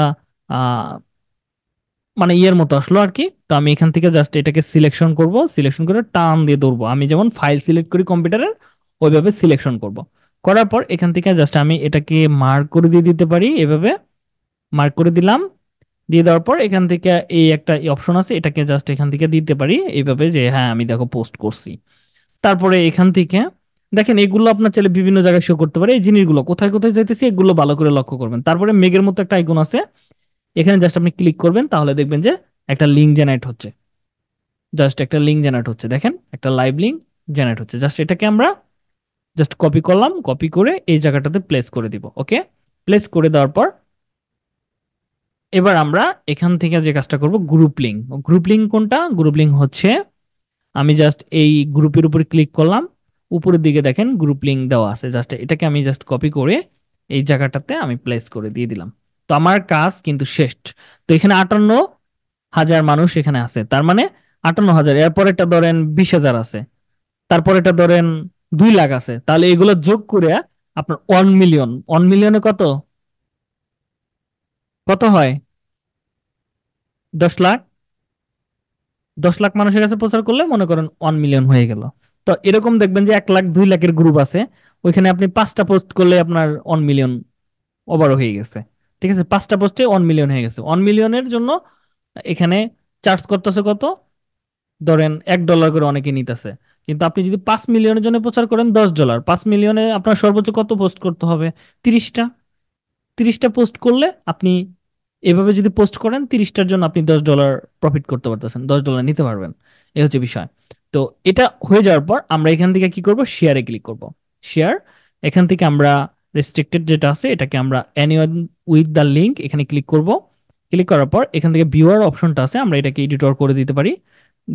মানে ইয়ের মতো আসলো আর কি তো আমি এখান থেকে জাস্ট এটাকে সিলেকশন করব সিলেকশন করে টান দিয়ে ধরবো আমি যেমন ফাইল সিলেক্ট করি কম্পিউটারের ওইভাবে সিলেকশন করব করার পর এখান থেকে জাস্ট আমি এটাকে মার্ক করে দিয়ে দিতে পারি এভাবে মার্ক করে দিলাম দিয়ে দেওয়ার পর এখান থেকে এই একটা অপশন আছে এটাকে জাস্ট এখান থেকে দিতে পারি এইভাবে যে হ্যাঁ আমি দেখো পোস্ট করছি তারপরে এখান থেকে দেখেন এগুলো আপনার চাইলে বিভিন্ন জায়গায় শো করতে পারে এই জিনিসগুলো কোথায় কোথায় যাইতেছি এগুলো ভালো করে লক্ষ্য করবেন তারপরে মেঘের মতো একটা আইকন আছে এখানে জাস্ট আপনি ক্লিক করবেন তাহলে দেখবেন যে একটা লিঙ্ক জেনারেট হচ্ছে জাস্ট একটা লিঙ্ক জেনারেট হচ্ছে দেখেন একটা লাইভ লিঙ্ক জেনারেট হচ্ছে জাস্ট এটাকে আমরা জাস্ট কপি করলাম কপি করে এই জায়গাটাতে প্লেস করে দিব ওকে প্লেস করে দেওয়ার পর এবার আমরা এখান থেকে যে কাজটা করব গ্রুপ লিঙ্ক গ্রুপ লিঙ্ক কোনটা গ্রুপ লিঙ্ক হচ্ছে আমি জাস্ট এই গ্রুপের উপরে ক্লিক করলাম উপরের দিকে দেখেন গ্রুপ লিঙ্ক দেওয়া আছে জাস্ট এটাকে আমি জাস্ট কপি করে এই জায়গাটাতে আমি প্লেস করে দিয়ে দিলাম তো আমার কাজ কিন্তু শেষ তো এখানে আটান্ন হাজার মানুষ এখানে আছে তার মানে আটান্ন হাজার এরপর এটা ধরেন বিশ হাজার আছে তারপর এটা ধরেন দুই লাখ আছে তাহলে এগুলো যোগ করে আপনার ওয়ান মিলিয়ন ওয়ান মিলিয়নে কত কত হয় দশ লাখ দশ লাখ মানুষের কাছে প্রচার করলে মনে করেন ওয়ান মিলিয়ন হয়ে গেল তো এরকম দেখবেন যে এক লাখ দুই লাখের গ্রুপ আছে ওইখানে আপনি পাঁচটা পোস্ট করলে আপনার ওয়ান মিলিয়ন ওভারও হয়ে গেছে ঠিক আছে পাঁচটা পোস্টে ওয়ান মিলিয়ন হয়ে গেছে ওয়ান মিলিয়নের জন্য এখানে চার্জ করতেছে কত ধরেন এক ডলার করে অনেকে নিতেছে কিন্তু আপনি যদি পাঁচ মিলিয়নের জন্য প্রচার করেন দশ ডলার পাঁচ মিলিয়নে আপনার সর্বোচ্চ কত পোস্ট করতে হবে তিরিশটা তিরিশটা পোস্ট করলে আপনি এভাবে যদি পোস্ট করেন তিরিশটার জন্য আপনি দশ ডলার প্রফিট করতে পারতেছেন দশ ডলার নিতে পারবেন এ হচ্ছে বিষয় তো এটা হয়ে যাওয়ার পর আমরা এখান থেকে কি করব শেয়ারে ক্লিক করব শেয়ার এখান থেকে আমরা রেস্ট্রিক্টেড যেটা আছে এটাকে আমরা অ্যানিওয়ান উইথ দ্য লিঙ্ক এখানে ক্লিক করব ক্লিক করার পর এখান থেকে ভিউয়ার অপশনটা আছে আমরা এটাকে এডিটর করে দিতে পারি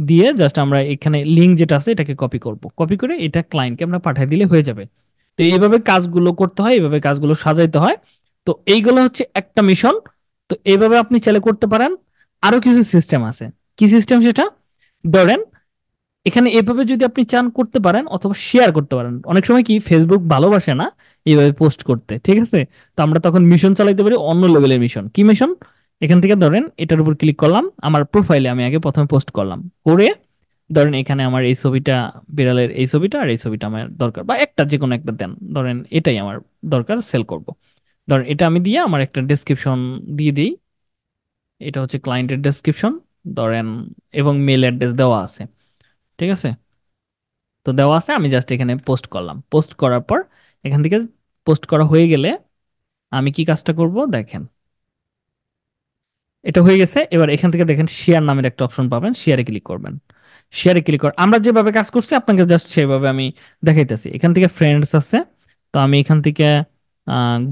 দিয়ে জাস্ট আমরা এখানে লিঙ্ক যেটা আছে এটাকে কপি করব কপি করে এটা ক্লায়েন্টকে আমরা পাঠিয়ে দিলে হয়ে যাবে তো এইভাবে কাজগুলো করতে হয় এইভাবে কাজগুলো সাজাইতে হয় তো এইগুলো হচ্ছে একটা মিশন তো এইভাবে আপনি চালু করতে পারেন আরো কিছু সিস্টেম আছে কি সিস্টেম সেটা ধরেন এখানে এভাবে যদি আপনি চান করতে পারেন অথবা শেয়ার করতে পারেন অনেক সময় কি ফেসবুক ভালোবাসে না এইভাবে পোস্ট করতে ঠিক আছে তো আমরা তখন মিশন চালাইতে পারি অন্য লেভেলের মিশন কি মিশন এখান থেকে ধরেন এটার উপর ক্লিক করলাম আমার প্রোফাইলে আমি আগে প্রথমে পোস্ট করলাম করে ধরেন এখানে আমার এই ছবিটা বিড়ালের এই ছবিটা আর এই ছবিটা আমার দরকার বা একটা যে কোনো একটা দেন ধরেন এটাই আমার দরকার সেল করব ধরেন এটা আমি দিয়ে আমার একটা ডেসক্রিপশন দিয়ে দিই এটা হচ্ছে ক্লায়েন্টের ডেসক্রিপশন ধরেন এবং মেল অ্যাড্রেস দেওয়া আছে ঠিক আছে তো দেওয়া আছে আমি জাস্ট এখানে পোস্ট করলাম পোস্ট করার পর এখান থেকে পোস্ট করা হয়ে গেলে আমি কি কাজটা করব দেখেন এটা হয়ে গেছে এবার এখান থেকে দেখেন শেয়ার নামের একটা অপশন পাবেন শেয়ারে ক্লিক করবেন শেয়ারে ক্লিক কর আমরা যেভাবে কাজ করছি আপনাকে জাস্ট সেভাবে আমি দেখাইতেছি এখান থেকে ফ্রেন্ডস আছে তো আমি এখান থেকে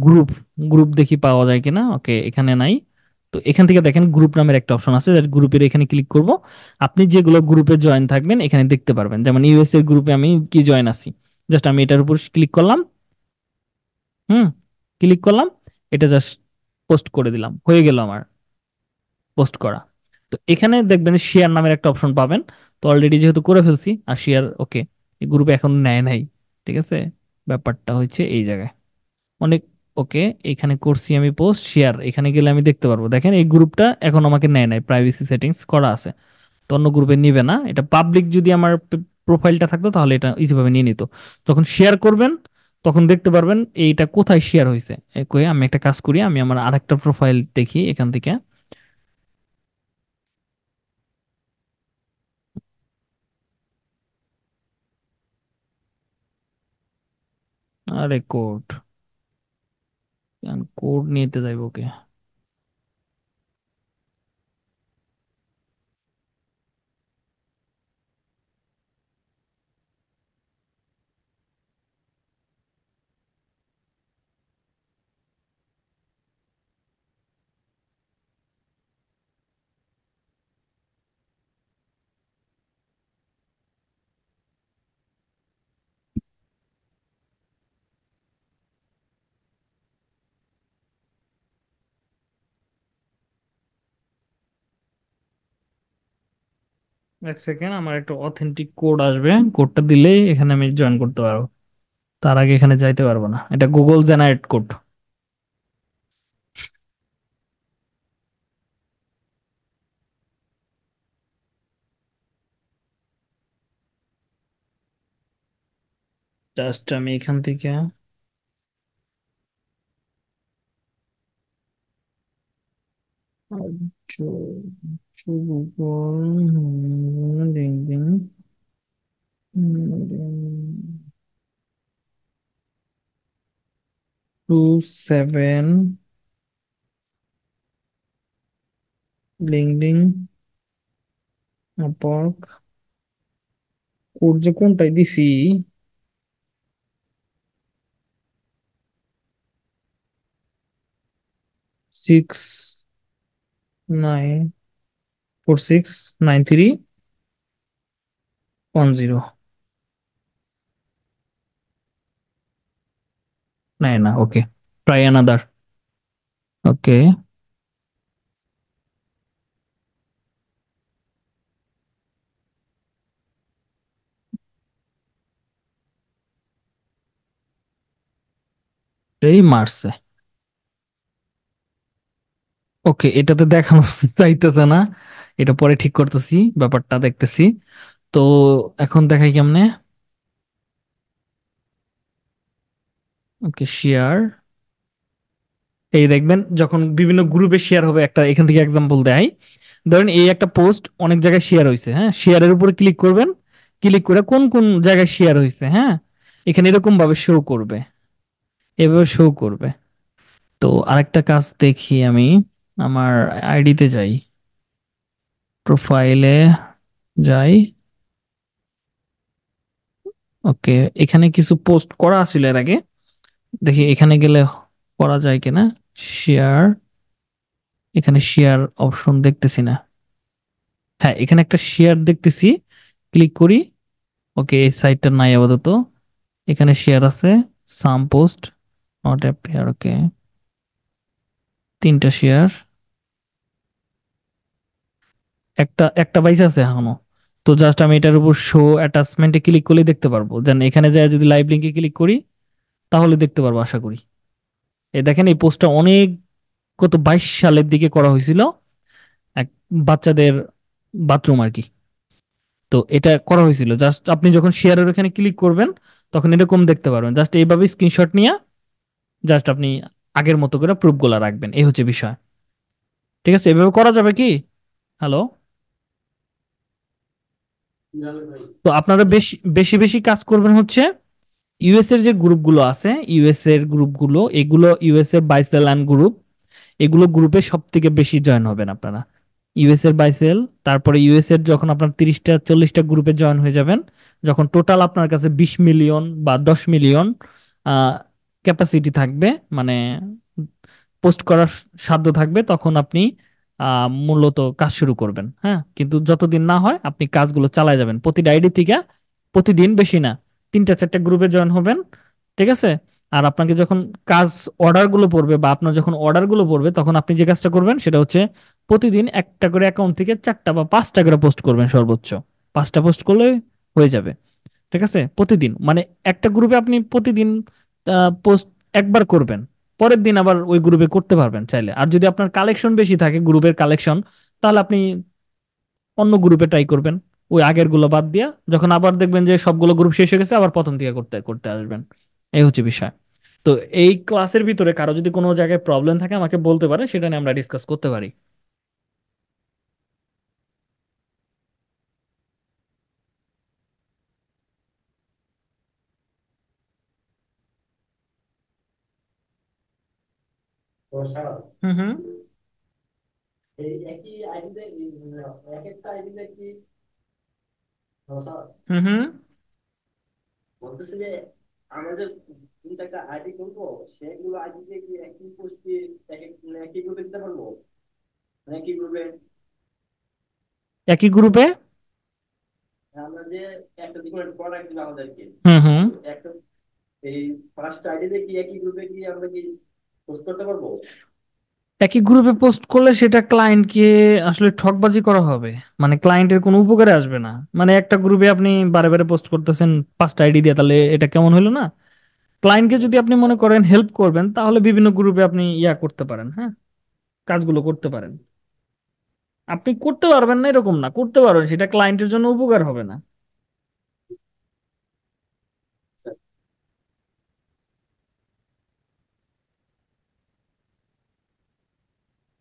গ্রুপ গ্রুপ দেখি পাওয়া যায় কিনা ওকে এখানে নাই তো এখান থেকে দেখেন গ্রুপ নামের একটা অপশন আছে যার গ্রুপের এখানে ক্লিক করব আপনি যেগুলো গ্রুপে জয়েন থাকবেন এখানে দেখতে পারবেন যেমন ইউএস এর গ্রুপে আমি কি জয়েন আছি জাস্ট আমি এটার উপর ক্লিক করলাম হুম ক্লিক করলাম এটা জাস্ট পোস্ট করে দিলাম হয়ে গেল আমার পোস্ট করা তো এখানে দেখবেন শেয়ার নামের একটা অপশন পাবেন তো অলরেডি যেহেতু করে ফেলছি আর শেয়ার ওকে এই গ্রুপে এখন নেয় নাই ঠিক আছে ব্যাপারটা হচ্ছে এই জায়গায় অনেক ওকে এখানে করছি আমি পোস্ট শেয়ার এখানে গেলে আমি দেখতে পারবো দেখেন এই গ্রুপটা এখন আমাকে নেয় নাই প্রাইভেসি সেটিংস করা আছে তো অন্য গ্রুপে নিবে না এটা পাবলিক যদি আমার প্রোফাইলটা থাকতো তাহলে এটা ইজিভাবে নিয়ে নিত যখন শেয়ার করবেন তখন দেখতে পারবেন এইটা কোথায় শেয়ার হয়েছে আমি একটা কাজ করি আমি আমার আরেকটা প্রোফাইল দেখি এখান থেকে আরে কোড কোড নিতে যাইব ওকে এক সেকেন্ড আমার একটা অথেন্টিক কোড আসবে কোডটা দিলেই এখানে আমি জয়েন করতে পারবো তার আগে এখানে যাইতে পারবো না এটা গুগল জেনারেট কোড জাস্ট আমি এখান থেকে আচ্ছা 수건 댕댕 two seven ding ding a park করছে কোনটাই দিছি six nine four six nine three one zero নাই না ওকে ট্রাই অ্যানাদার ওকে এই মারছে ওকে এটাতে দেখানো চাইতেছে না এটা পরে ঠিক করতেছি ব্যাপারটা দেখতেছি তো এখন দেখাই কেমনে ওকে শেয়ার এই দেখবেন যখন বিভিন্ন গ্রুপে শেয়ার হবে একটা এখান থেকে এক্সাম্পল দেয় ধরেন এই একটা পোস্ট অনেক জায়গায় শেয়ার হয়েছে হ্যাঁ শেয়ারের উপরে ক্লিক করবেন ক্লিক করে কোন কোন জায়গায় শেয়ার হয়েছে হ্যাঁ এখানে এরকম ভাবে শো করবে এভাবে শো করবে তো আরেকটা কাজ দেখি আমি আমার আইডিতে যাই প্রোফাইলে যাই ওকে এখানে কিছু পোস্ট করা ছিল এর আগে দেখি এখানে গেলে করা যায় কিনা শেয়ার এখানে শেয়ার অপশন দেখতেছি না হ্যাঁ এখানে একটা শেয়ার দেখতেছি ক্লিক করি ওকে এই সাইটটা নাই আপাতত এখানে শেয়ার আছে some post not appear okay তিনটা শেয়ার একটা একটা বাইস আছে এখনো তো জাস্ট আমি এটার উপর শো অ্যাটাচমেন্টে ক্লিক করলে দেখতে পারবো দেন এখানে যায় যদি লাইভ লিঙ্কে ক্লিক করি তাহলে দেখতে পারবো আশা করি এই দেখেন এই পোস্টটা অনেক কত বাইশ সালের দিকে করা হয়েছিল এক বাচ্চাদের বাথরুম আর কি তো এটা করা হয়েছিল জাস্ট আপনি যখন শেয়ারের ওখানে ক্লিক করবেন তখন এরকম দেখতে পারবেন জাস্ট এইভাবে স্ক্রিনশট নিয়ে জাস্ট আপনি আগের মতো করে প্রুফগুলা রাখবেন এই হচ্ছে বিষয় ঠিক আছে এভাবে করা যাবে কি হ্যালো তো আপনারা বেশি বেশি বেশি কাজ করবেন হচ্ছে ইউএস এর যে গ্রুপগুলো আছে ইউএস এর গ্রুপগুলো এগুলো ইউএস এর বাইসেল অ্যান্ড গ্রুপ এগুলো গ্রুপে সব থেকে বেশি জয়েন হবেন আপনারা ইউএস এর বাইসেল তারপরে ইউএস এর যখন আপনার তিরিশটা চল্লিশটা গ্রুপে জয়েন হয়ে যাবেন যখন টোটাল আপনার কাছে বিশ মিলিয়ন বা দশ মিলিয়ন ক্যাপাসিটি থাকবে মানে পোস্ট করার সাধ্য থাকবে তখন আপনি মূলত কাজ শুরু করবেন হ্যাঁ কিন্তু যতদিন না হয় আপনি কাজগুলো চালায় যাবেন প্রতি আইডি থেকে প্রতিদিন বেশি না তিনটা চারটা গ্রুপে জয়েন হবেন ঠিক আছে আর আপনাকে যখন কাজ অর্ডারগুলো পড়বে বা আপনার যখন অর্ডারগুলো পড়বে তখন আপনি যে কাজটা করবেন সেটা হচ্ছে প্রতিদিন একটা করে অ্যাকাউন্ট থেকে চারটা বা পাঁচটা করে পোস্ট করবেন সর্বোচ্চ পাঁচটা পোস্ট করলে হয়ে যাবে ঠিক আছে প্রতিদিন মানে একটা গ্রুপে আপনি প্রতিদিন পোস্ট একবার করবেন পরের দিন আবার ওই গ্রুপে করতে পারবেন চাইলে আর যদি আপনার কালেকশন বেশি থাকে গ্রুপের কালেকশন তাহলে আপনি অন্য গ্রুপে ট্রাই করবেন ওই আগের গুলো বাদ দিয়া যখন আবার দেখবেন যে সবগুলো গ্রুপ শেষ হয়ে গেছে আবার প্রথম দিকে করতে করতে আসবেন এই হচ্ছে বিষয় তো এই ক্লাসের ভিতরে কারো যদি কোনো জায়গায় প্রবলেম থাকে আমাকে বলতে পারে সেটা নিয়ে আমরা ডিসকাস করতে পারি Mm-hmm. একই গ্রুপে মানে, mm-hmm. মানে দিতে পারবো মানে একই গ্রুপে একই গ্রুপে আমরা যে একটা আমাদেরকে mm-hmm. একটা এই কি একই গ্রুপে আমরা কি একই গ্রুপে পোস্ট করলে সেটা ক্লায়েন্টকে আসলে ঠকবাজি করা হবে মানে ক্লায়েন্টের কোনো উপকারে আসবে না মানে একটা গ্রুপে আপনি বারে বারে পোস্ট করতেছেন পাঁচটা আইডি দিয়ে তাহলে এটা কেমন হলো না ক্লায়েন্টকে যদি আপনি মনে করেন হেল্প করবেন তাহলে বিভিন্ন গ্রুপে আপনি ইয়া করতে পারেন হ্যাঁ কাজগুলো করতে পারেন আপনি করতে পারবেন না এরকম না করতে পারবেন সেটা ক্লায়েন্টের জন্য উপকার হবে না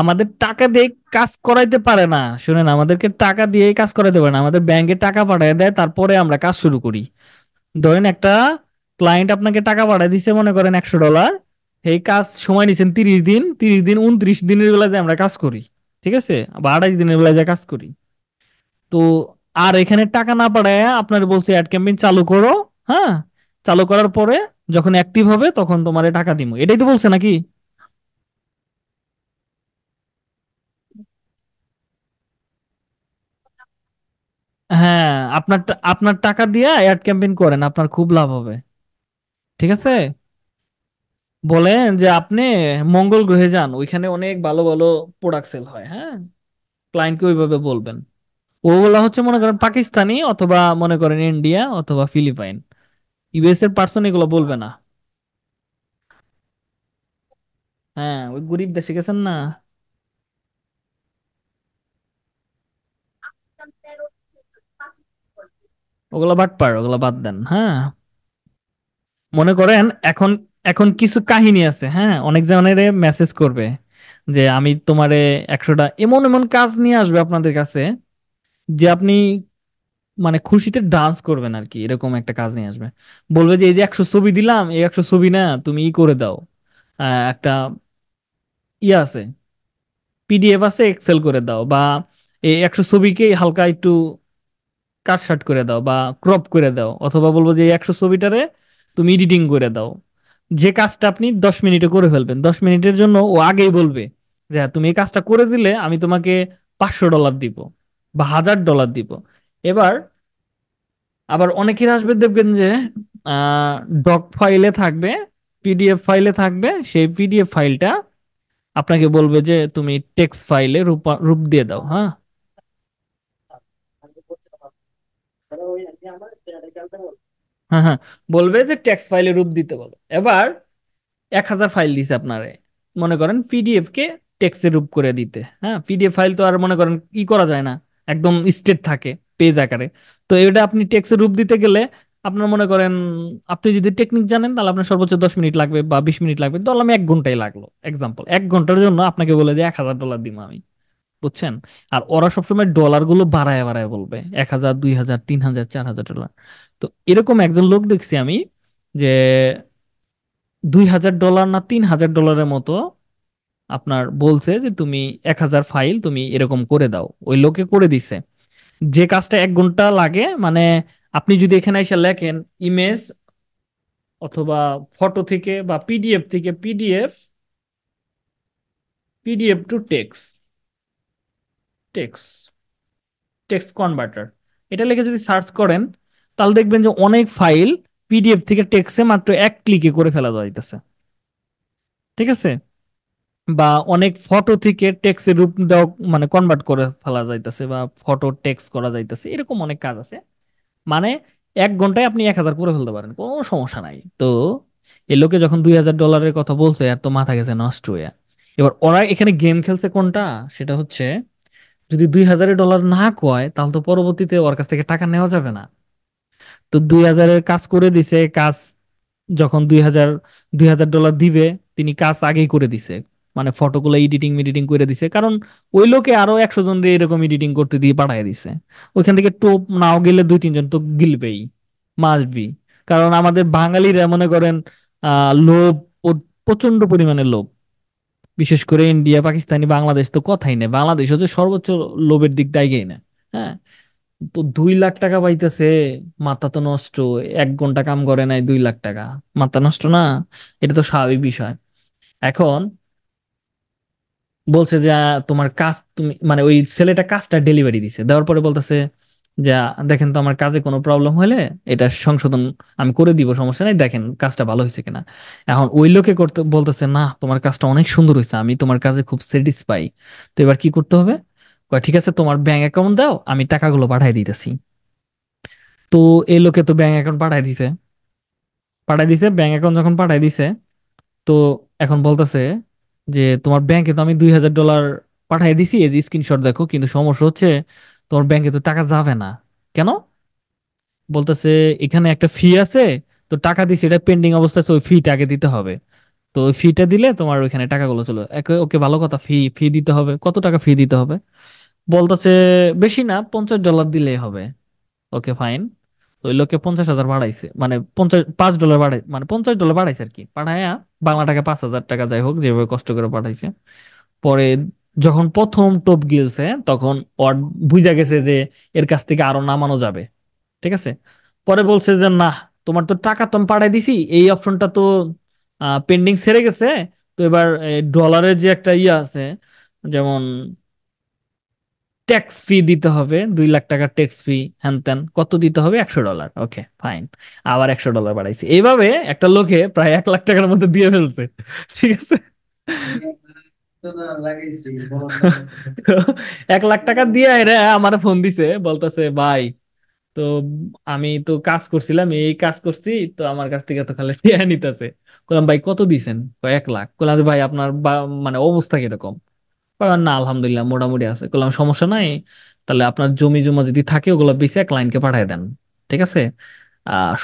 আমাদের টাকা দিয়ে কাজ করাইতে পারে না শুনেন আমাদেরকে টাকা দিয়ে কাজ করাইতে পারে না আমাদের ব্যাংকে টাকা পাঠাই দেয় তারপরে আমরা কাজ শুরু করি ধরেন একটা ক্লায়েন্ট আপনাকে টাকা পাঠায় দিছে মনে করেন একশো ডলার এই কাজ সময় নিছেন তিরিশ দিন তিরিশ দিন উনত্রিশ দিনের বেলায় যে আমরা কাজ করি ঠিক আছে বা আড়াইশ দিনের বেলায় যে কাজ করি তো আর এখানে টাকা না পাঠায় আপনার বলছে অ্যাড ক্যাম্পেইন চালু করো হ্যাঁ চালু করার পরে যখন অ্যাক্টিভ হবে তখন তোমার টাকা দিব এটাই তো বলছে নাকি হ্যাঁ আপনার আপনার টাকা দিয়ে অ্যাড ক্যাম্পেইন করেন আপনার খুব লাভ হবে ঠিক আছে বলেন যে আপনি মঙ্গল গ্রহে যান ওইখানে অনেক ভালো ভালো প্রোডাক্ট সেল হয় হ্যাঁ ক্লায়েন্টকে ওইভাবে বলবেন ওগুলো হচ্ছে মনে করেন পাকিস্তানি অথবা মনে করেন ইন্ডিয়া অথবা ফিলিপাইন ইউএস এর পার্সন এগুলো বলবে না হ্যাঁ ওই গরিব দেশে গেছেন না ওগুলো পার ওগুলো বাদ দেন হ্যাঁ মনে করেন এখন এখন কিছু কাহিনী আছে হ্যাঁ অনেক জনের মেসেজ করবে যে আমি তোমারে একশোটা এমন এমন কাজ নিয়ে আসবে আপনাদের কাছে যে আপনি মানে খুশিতে ডান্স করবেন আর কি এরকম একটা কাজ নিয়ে আসবে বলবে যে এই যে একশো ছবি দিলাম এই একশো ছবি না তুমি ই করে দাও একটা ইয়ে আছে পিডিএফ আছে এক্সেল করে দাও বা এই একশো ছবিকে হালকা একটু কাটসাট করে দাও বা ক্রপ করে দাও অথবা বলবো যে একশো ছবিটারে তুমি এডিটিং করে দাও যে কাজটা আপনি দশ মিনিটে করে ফেলবেন দশ মিনিটের জন্য ও আগেই বলবে যে হ্যাঁ তুমি এই কাজটা করে দিলে আমি তোমাকে পাঁচশো ডলার দিব বা হাজার ডলার দিব এবার আবার অনেকের আসবে দেখবেন যে ডক ফাইলে থাকবে পিডিএফ ফাইলে থাকবে সেই পিডিএফ ফাইলটা আপনাকে বলবে যে তুমি টেক্সট ফাইলে রূপ রূপ দিয়ে দাও হ্যাঁ হ্যাঁ হ্যাঁ বলবে যে টেক্সট ফাইলে রূপ দিতে বলো এবার এক হাজার ফাইল দিছে আপনারে মনে করেন পিডিএফ কে টেক্সে রূপ করে দিতে হ্যাঁ পিডিএফ ফাইল তো আর মনে করেন ই করা যায় না একদম স্টেট থাকে পেজ আকারে তো এটা আপনি টেক্সে রূপ দিতে গেলে আপনার মনে করেন আপনি যদি টেকনিক জানেন তাহলে আপনার সর্বোচ্চ দশ মিনিট লাগবে বা বিশ মিনিট লাগবে ধরলাম এক ঘন্টাই লাগলো এক্সাম্পল এক ঘন্টার জন্য আপনাকে বলে যে এক হাজার ডলার দিবো আমি বুঝছেন আর ওরা সবসময় ডলার গুলো বাড়ায় বাড়ায় বলবে এক হাজার দুই হাজার তিন হাজার চার হাজার ডলার তো এরকম একজন লোক দেখছি আমি যে দুই হাজার ডলার না তিন হাজার ডলারের মতো আপনার বলছে যে তুমি এক হাজার ফাইল তুমি এরকম করে দাও ওই লোকে করে দিছে যে কাজটা এক ঘন্টা লাগে মানে আপনি যদি এখানে এসে লেখেন ইমেজ অথবা ফটো থেকে বা পিডিএফ থেকে PDF PDF to text text text converter এটা লিখে যদি সার্চ করেন তাহলে দেখবেন যে অনেক ফাইল পিডিএফ থেকে টেক্সে মাত্র এক ক্লিকে করে ফেলা যাইতেছে ঠিক আছে বা অনেক ফটো থেকে টেক্সের রূপ দেওয়া মানে কনভার্ট করে ফেলা যাইতেছে বা ফটো টেক্স করা যাইতেছে এরকম অনেক কাজ আছে মানে এক ঘন্টায় আপনি এক হাজার করে ফেলতে পারেন কোনো সমস্যা নাই তো এ লোকে যখন দুই হাজার ডলারের কথা বলছে আর তো মাথা গেছে নষ্ট হয়ে এবার ওরা এখানে গেম খেলছে কোনটা সেটা হচ্ছে যদি দুই হাজারের ডলার না কয় তাহলে তো পরবর্তীতে ওর কাছ থেকে টাকা নেওয়া যাবে না তো দুই হাজারের কাজ করে দিছে কাজ যখন দুই হাজার দুই হাজার ডলার দিবে তিনি কাজ আগেই করে দিছে মানে ফটোগুলো এডিটিং মিডিটিং করে দিছে কারণ ওই লোকে আরো একশো জন দিয়ে এরকম এডিটিং করতে দিয়ে পাঠিয়ে দিছে ওইখান থেকে টোপ নাও গেলে দুই তিনজন তো গিলবেই মাসবি বি কারণ আমাদের বাঙালিরা মনে করেন আহ লোভ প্রচন্ড পরিমাণে লোভ বিশেষ করে ইন্ডিয়া পাকিস্তানি বাংলাদেশ তো কথাই নেই বাংলাদেশ হচ্ছে সর্বোচ্চ লোভের দিক গেই না হ্যাঁ তো দুই লাখ টাকা পাইতেছে মাথা তো নষ্ট এক ঘন্টা কাম করে নাই দুই লাখ টাকা মাথা নষ্ট না এটা তো স্বাভাবিক বিষয় এখন বলছে যে তোমার কাজ তুমি মানে ওই ছেলেটা কাজটা ডেলিভারি দিছে দেওয়ার পরে বলতেছে যা দেখেন তো আমার কাজে কোনো প্রবলেম হলে এটা সংশোধন আমি করে দিব সমস্যা নাই দেখেন কাজটা ভালো হয়েছে কিনা এখন ওই লোকে করতে বলতেছে না তোমার কাজটা অনেক সুন্দর হয়েছে আমি তোমার কাজে খুব স্যাটিসফাই তো এবার কি করতে হবে ঠিক আছে তোমার ব্যাংক অ্যাকাউন্ট দাও আমি টাকাগুলো পাঠাই দিতেছি তো এই লোকে তো ব্যাংক অ্যাকাউন্ট পাঠাই দিছে পাঠাই দিছে ব্যাংক অ্যাকাউন্ট যখন পাঠাই দিছে তো এখন বলতেছে যে তোমার ব্যাংকে তো আমি দুই হাজার ডলার পাঠাই দিছি এই যে স্ক্রিনশট দেখো কিন্তু সমস্যা হচ্ছে তোমার ব্যাংকে তো টাকা যাবে না কেন বলতেছে এখানে একটা ফি আছে তো টাকা দিছে এটা পেন্ডিং অবস্থা আছে ওই ফিটা আগে দিতে হবে তো ওই ফিটা দিলে তোমার ওইখানে টাকাগুলো চলো ওকে ভালো কথা ফি ফি দিতে হবে কত টাকা ফি দিতে হবে বলতেছে বেশি না পঞ্চাশ ডলার দিলেই হবে ওকে ফাইন তো ওই লোকে পঞ্চাশ হাজার বাড়াইছে মানে পঞ্চাশ পাঁচ ডলার বাড়াই মানে পঞ্চাশ ডলার বাড়াইছে আর কি পাঠায় বাংলা টাকা পাঁচ হাজার টাকা যাই হোক যেভাবে কষ্ট করে পাঠাইছে পরে যখন প্রথম টোপ গিয়েছে তখন ওয়ার্ড বুঝা গেছে যে এর কাছ থেকে আরো নামানো যাবে ঠিক আছে পরে বলছে যে না তোমার তো টাকা তো পাঠাই দিছি এই অপশনটা তো পেন্ডিং সেরে গেছে তো এবার ডলারের যে একটা ইয়ে আছে যেমন ট্যাক্স ফি দিতে হবে দুই লাখ টাকার ট্যাক্স ফি হ্যান ত্যান কত দিতে হবে একশো ডলার ওকে ফাইন আবার একশো ডলার বাড়াইছে এইভাবে একটা লোকে প্রায় এক লাখ টাকার মধ্যে দিয়ে ফেলছে ঠিক আছে মানে এক লাখ টাকা দিয়ে রে আমার ফোন দিছে বলতেছে ভাই তো আমি তো কাজ করছিলাম এই কাজ করছি তো আমার কাছ থেকে তো খালি টিয়া নিতেছে কলাম ভাই কত দিছেন এক লাখ কলাম ভাই আপনার মানে অবস্থা কিরকম না আলহামদুলিল্লাহ মোটামুটি আছে কলাম সমস্যা নাই তাহলে আপনার জমি জমা যদি থাকে ওগুলো বেশি এক লাইনকে পাঠিয়ে দেন ঠিক আছে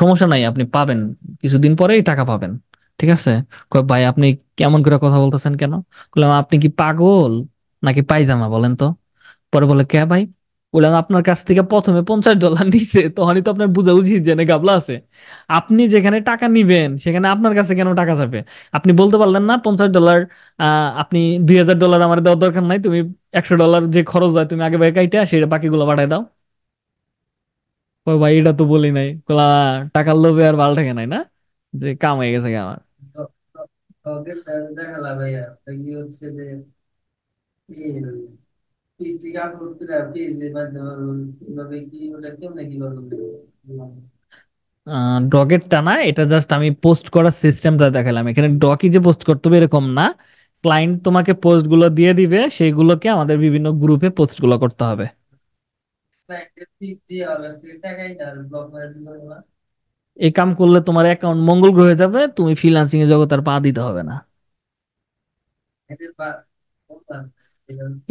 সমস্যা নাই আপনি পাবেন কিছুদিন পরেই টাকা পাবেন ঠিক আছে ভাই আপনি কেমন করে কথা বলতেছেন কেন বললাম আপনি কি পাগল নাকি পাইজামা বলেন তো পরে বলে কে ভাই বললাম আপনার কাছ থেকে প্রথমে পঞ্চাশ ডলার নিচ্ছে তখনই তো আপনার বুঝা উচিত জেনে গাবলা আছে আপনি যেখানে টাকা নিবেন সেখানে আপনার কাছে কেন টাকা চাপে আপনি বলতে পারলেন না পঞ্চাশ ডলার আপনি দুই হাজার ডলার আমার দেওয়ার দরকার নাই তুমি একশো ডলার যে খরচ হয় তুমি আগে ভাই কাইটা সেটা বাকিগুলো পাঠায় দাও ভাই এটা তো বলি নাই টাকার লোভে আর ভালো থাকে নাই না যে কাম হয়ে গেছে আমার দেখালা ভাইয়া কি হচ্ছে যে ডকেরটা না এটা জাস্ট আমি পোস্ট করার সিস্টেমটা দেখালাম এখানে ডকই যে পোস্ট করতে হবে এরকম না ক্লায়েন্ট তোমাকে পোস্টগুলো দিয়ে দিবে সেগুলোকে আমাদের বিভিন্ন গ্রুপে পোস্ট গুলো করতে হবে এই কাম করলে তোমার অ্যাকাউন্ট মঙ্গল গ্রহে যাবে তুমি ফ্রিলান্সিং এর জগতে আর পা দিতে হবে না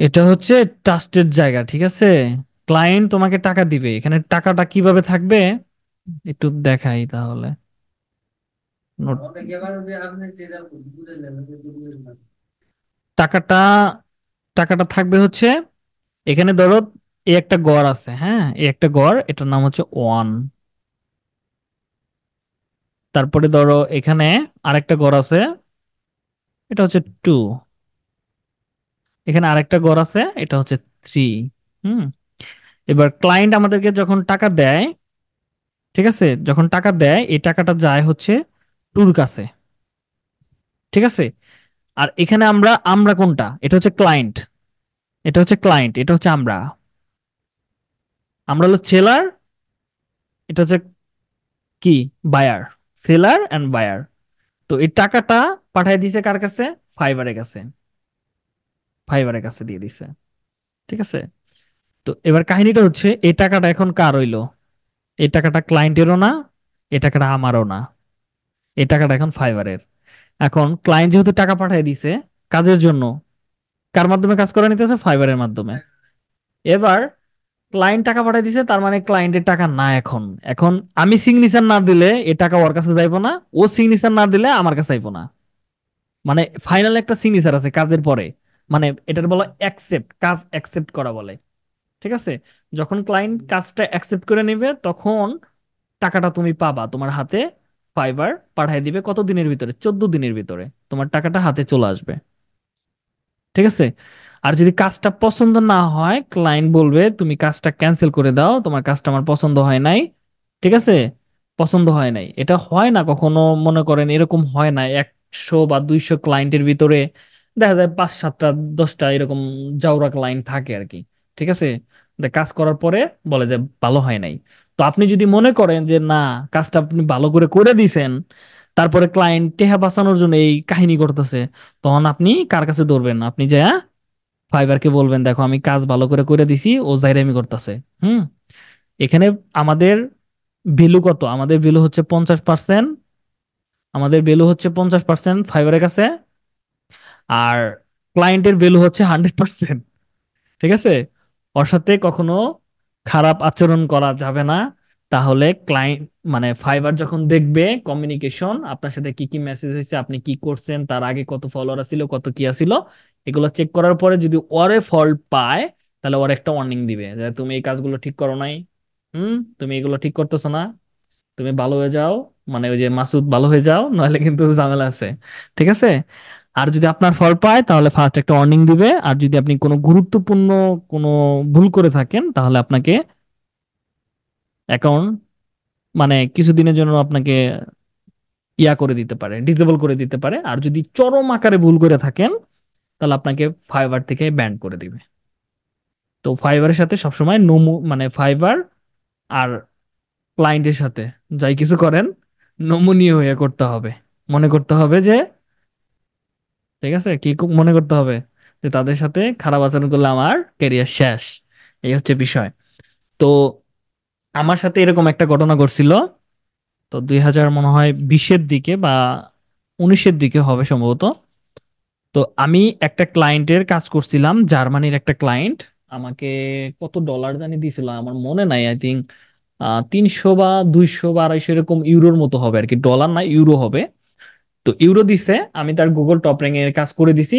এটা হচ্ছে ট্রাস্টেড জায়গা ঠিক আছে ক্লায়েন্ট তোমাকে টাকা দিবে এখানে টাকাটা কিভাবে থাকবে একটু দেখাই তাহলে টাকাটা টাকাটা থাকবে হচ্ছে এখানে ধরো এই একটা গড় আছে হ্যাঁ এই একটা গড় এটার নাম হচ্ছে ওয়ান তারপরে ধরো এখানে আরেকটা ঘর আছে এটা হচ্ছে টু এখানে আরেকটা ঘর আছে এটা হচ্ছে থ্রি হুম এবার ক্লায়েন্ট আমাদেরকে যখন টাকা দেয় ঠিক আছে যখন টাকা দেয় এই টাকাটা যায় হচ্ছে টুর কাছে ঠিক আছে আর এখানে আমরা আমরা কোনটা এটা হচ্ছে ক্লায়েন্ট এটা হচ্ছে ক্লায়েন্ট এটা হচ্ছে আমরা আমরা হলো সেলার এটা হচ্ছে কি বায়ার সেলার অ্যান্ড বায়ার তো এই টাকাটা পাঠাই দিছে কার কাছে ফাইবারের কাছে ফাইবারের কাছে দিয়ে দিছে ঠিক আছে তো এবার কাহিনীটা হচ্ছে এই টাকাটা এখন কার হইল এই টাকাটা ক্লায়েন্টেরও না এই টাকাটা আমারও না এই টাকাটা এখন ফাইবারের এখন ক্লায়েন্ট যেহেতু টাকা পাঠিয়ে দিছে কাজের জন্য কার মাধ্যমে কাজ করা নিতেছে ফাইবারের মাধ্যমে এবার ক্লায়েন্ট টাকা পাঠাই দিছে তার মানে ক্লায়েন্টের টাকা না এখন এখন আমি সিগনেচার না দিলে এ টাকা ওর কাছে যাইবো না ও সিগনেচার না দিলে আমার কাছে আইবো না মানে ফাইনাল একটা সিগনেচার আছে কাজের পরে মানে এটার বলা অ্যাকসেপ্ট কাজ অ্যাকসেপ্ট করা বলে ঠিক আছে যখন ক্লায়েন্ট কাজটা অ্যাকসেপ্ট করে নেবে তখন টাকাটা তুমি পাবা তোমার হাতে ফাইবার পাঠাই দিবে কত দিনের ভিতরে চোদ্দ দিনের ভিতরে তোমার টাকাটা হাতে চলে আসবে ঠিক আছে আর যদি কাজটা পছন্দ না হয় ক্লায়েন্ট বলবে তুমি কাজটা ক্যান্সেল করে দাও তোমার কাজটা আমার পছন্দ হয় নাই ঠিক আছে পছন্দ হয় নাই এটা হয় না কখনো মনে করেন এরকম হয় না একশো বা দুইশো ক্লায়েন্টের ভিতরে দেখা যায় পাঁচ সাতটা দশটা এরকম জাউরা ক্লায়েন্ট থাকে আর কি ঠিক আছে কাজ করার পরে বলে যে ভালো হয় নাই তো আপনি যদি মনে করেন যে না কাজটা আপনি ভালো করে করে দিছেন তারপরে ক্লায়েন্ট টেহা বাঁচানোর জন্য এই কাহিনী করতেছে তখন আপনি কার কাছে ধরবেন আপনি যা হ্যাঁ, ফাইবারকে বলবেন দেখো আমি কাজ ভালো করে করে দিছি ও জাইরামি করতেছে হুম এখানে আমাদের ভ্যালু কত আমাদের ভ্যালু হচ্ছে পঞ্চাশ পার্সেন্ট আমাদের ভ্যালু হচ্ছে পঞ্চাশ পার্সেন্ট ফাইবারের কাছে আর ক্লায়েন্টের ভ্যালু হচ্ছে হান্ড্রেড পার্সেন্ট ঠিক আছে ওর সাথে কখনো খারাপ আচরণ করা যাবে না তাহলে ক্লায়েন্ট মানে ফাইবার যখন দেখবে কমিউনিকেশন আপনার সাথে কি কি মেসেজ হয়েছে আপনি কি করছেন তার আগে কত ফলোয়ার ছিল কত কি আছিল এগুলো চেক করার পরে যদি ওরে ফল্ট পায় তাহলে ওর একটা ওয়ার্নিং দিবে যে তুমি এই কাজগুলো ঠিক করো নাই হুম তুমি এগুলো ঠিক করতেছো না তুমি ভালো হয়ে যাও মানে ওই যে মাসুদ ভালো হয়ে যাও নাহলে কিন্তু ঝামেলা আছে ঠিক আছে আর যদি আপনার ফল পায় তাহলে ফার্স্ট একটা ওয়ার্নিং দিবে আর যদি আপনি কোনো গুরুত্বপূর্ণ কোনো ভুল করে থাকেন তাহলে আপনাকে অ্যাকাউন্ট মানে কিছুদিনের জন্য আপনাকে ইয়া করে দিতে পারে ডিজেবল করে দিতে পারে আর যদি চরম আকারে ভুল করে থাকেন তাহলে আপনাকে ফাইবার থেকে ব্যান করে দিবে তো ফাইবারের সাথে সবসময় নোমো মানে ফাইবার আর ক্লায়েন্টের সাথে যাই কিছু করেন নমনীয় হয়ে করতে হবে মনে করতে হবে যে ঠিক আছে কি মনে করতে হবে যে তাদের সাথে খারাপ আচরণ করলে আমার ক্যারিয়ার শেষ এই হচ্ছে বিষয় তো আমার সাথে এরকম একটা ঘটনা ঘটছিল তো দুই হাজার মনে হয় বিশের দিকে বা উনিশের দিকে হবে সম্ভবত তো আমি একটা ক্লায়েন্টের কাজ করছিলাম জার্মানির একটা ক্লায়েন্ট আমাকে কত ডলার জানি দিয়েছিল আমার মনে নাই আই থিঙ্ক তিনশো বা দুইশো বা আড়াইশো এরকম ইউরোর মতো হবে আর কি ডলার না ইউরো হবে তো ইউরো দিছে আমি তার গুগল টপ র্যাঙ্ক এর কাজ করে দিছি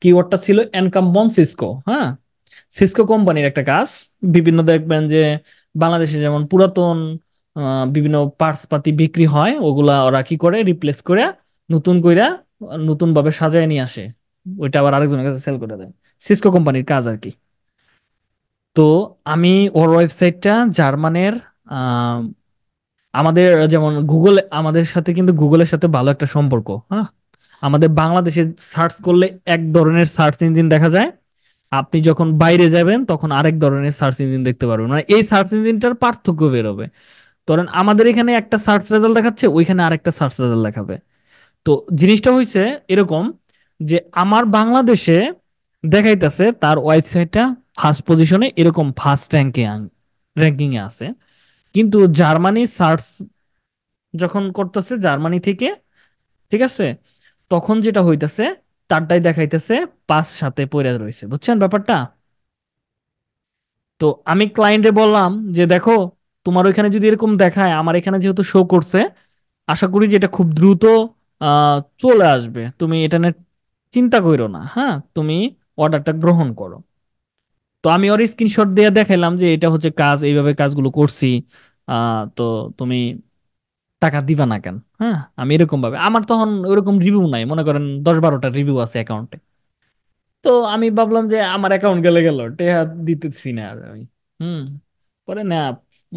কিওয়ার্ডটা ছিল এনকাম্বন সিসকো হ্যাঁ সিসকো কোম্পানির একটা কাজ বিভিন্ন দেখবেন যে বাংলাদেশে যেমন পুরাতন বিভিন্ন পার্টস পাতি বিক্রি হয় ওগুলা ওরা কি করে রিপ্লেস করে নতুন কইরা নতুন ভাবে সাজায় নিয়ে আসে ওইটা আবার আরেকজনের কাছে সেল করে দেয় সিসকো কোম্পানির কাজ আর কি তো আমি ওর ওয়েবসাইটটা জার্মানের আমাদের যেমন গুগল আমাদের সাথে কিন্তু গুগলের সাথে ভালো একটা সম্পর্ক হ্যাঁ আমাদের বাংলাদেশে সার্চ করলে এক ধরনের সার্চ ইঞ্জিন দেখা যায় আপনি যখন বাইরে যাবেন তখন আরেক ধরনের সার্চ ইঞ্জিন দেখতে পারবেন মানে এই সার্চ ইঞ্জিনটার পার্থক্য বেরোবে ধরেন আমাদের এখানে একটা সার্চ রেজাল্ট দেখাচ্ছে ওইখানে আরেকটা সার্চ রেজাল্ট দেখাবে তো জিনিসটা হয়েছে এরকম যে আমার বাংলাদেশে দেখাইতেছে তার ওয়েবসাইটটা ফার্স্ট পজিশনে এরকম ফার্স্ট র্যাঙ্কে র্যাঙ্কিং এ আছে কিন্তু জার্মানি সার্চ যখন করতেছে জার্মানি থেকে ঠিক আছে তখন যেটা হইতাছে তারটাই দেখাইতেছে পাঁচ সাথে পড়ে রয়েছে বুঝছেন ব্যাপারটা তো আমি ক্লায়েন্টে বললাম যে দেখো তোমার ওইখানে যদি এরকম দেখায় আমার এখানে যেহেতু শো করছে আশা করি যে এটা খুব দ্রুত চলে আসবে তুমি এটা নিয়ে চিন্তা করো না হ্যাঁ তুমি অর্ডারটা গ্রহণ করো তো আমি ওর স্ক্রিনশট দিয়ে দেখাইলাম যে এটা হচ্ছে কাজ এইভাবে কাজগুলো করছি তো তুমি টাকা দিবা না কেন হ্যাঁ আমি এরকম ভাবে আমার তখন ওরকম রিভিউ নাই মনে করেন দশ বারোটা রিভিউ আছে অ্যাকাউন্টে তো আমি ভাবলাম যে আমার অ্যাকাউন্ট গেলে গেল টেহা দিতেছি না আর আমি হুম পরে না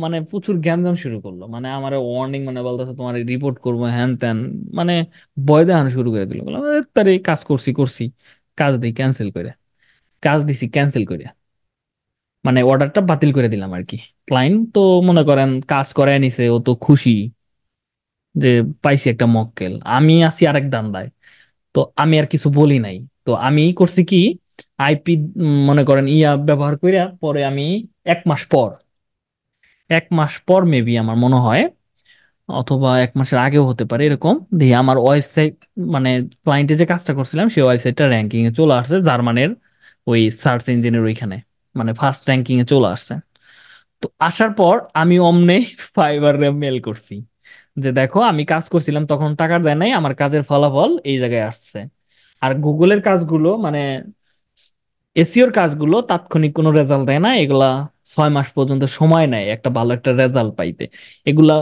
মানে প্রচুর গ্যামজাম শুরু করলো মানে আমার ওয়ার্নিং মানে বলতেছে তোমার রিপোর্ট করবো হ্যান ত্যান মানে ভয় দেখানো শুরু করে দিল তার এই কাজ করছি করছি কাজ দিই ক্যান্সেল করে কাজ দিছি ক্যান্সেল করে মানে অর্ডারটা বাতিল করে দিলাম আর কি ক্লায়েন্ট তো মনে করেন কাজ করায় নিছে ও তো খুশি যে পাইছি একটা মক্কেল আমি আছি আরেক দান্দায় তো আমি আর কিছু বলি নাই তো আমি করছি কি আইপি মনে করেন ইয়া ব্যবহার করিয়া পরে আমি এক মাস পর এক মাস পর মেবি আমার মনে হয় অথবা এক মাসের আগেও হতে পারে এরকম দিয়ে আমার ওয়েবসাইট মানে ক্লায়েন্টে যে কাজটা করছিলাম সেই ওয়েবসাইটটা র্যাঙ্কিং এ চলে আসছে জার্মানের ওই সার্চ ইঞ্জিনের ওইখানে মানে ফার্স্ট র্যাঙ্কিং এ চলে আসছে তো আসার পর আমি অমনে ফাইবার মেল করছি যে দেখো আমি কাজ করছিলাম তখন টাকা দেয় নাই আমার কাজের ফলাফল এই জায়গায় আসছে আর গুগলের কাজগুলো মানে এসিওর কাজগুলো তাৎক্ষণিক কোনো রেজাল্ট দেয় না এগুলা ছয় মাস পর্যন্ত সময় নেয় একটা ভালো একটা রেজাল্ট পাইতে এগুলা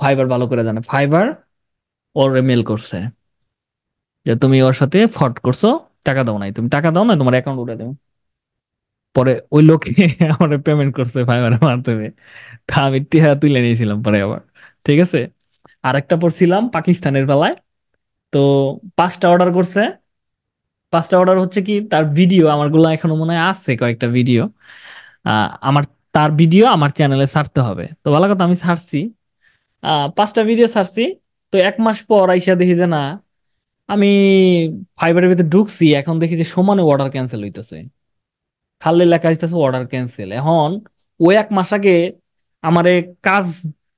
ফাইবার ভালো করে জানে ফাইবার ওর মেল করছে যে তুমি ওর সাথে ফট করছো টাকা দাও নাই তুমি টাকা দাও না তোমার অ্যাকাউন্ট উঠে দেবো পরে ওই লোকে আমার পেমেন্ট করছে ফাইবারের মাধ্যমে তা আমি টিহা তুলে নিয়েছিলাম পরে আবার ঠিক আছে আরেকটা পড়ছিলাম পাকিস্তানের বেলায় তো পাঁচটা অর্ডার করছে পাঁচটা অর্ডার হচ্ছে কি তার ভিডিও আমারগুলো এখনো মনে হয় আছে কয়েকটা ভিডিও আমার তার ভিডিও আমার চ্যানেলে ছাড়তে হবে তো ভালো কথা আমি ছাড়ছি পাঁচটা ভিডিও ছাড়ছি তো এক মাস পর আইসা দেখি যে না আমি ফাইবারের ভিতরে ঢুকছি এখন দেখি যে সমানে অর্ডার ক্যান্সেল হইতেছে খালি লেখা আসতেছে অর্ডার ক্যান্সেল এখন ওই এক মাস আগে আমার কাজ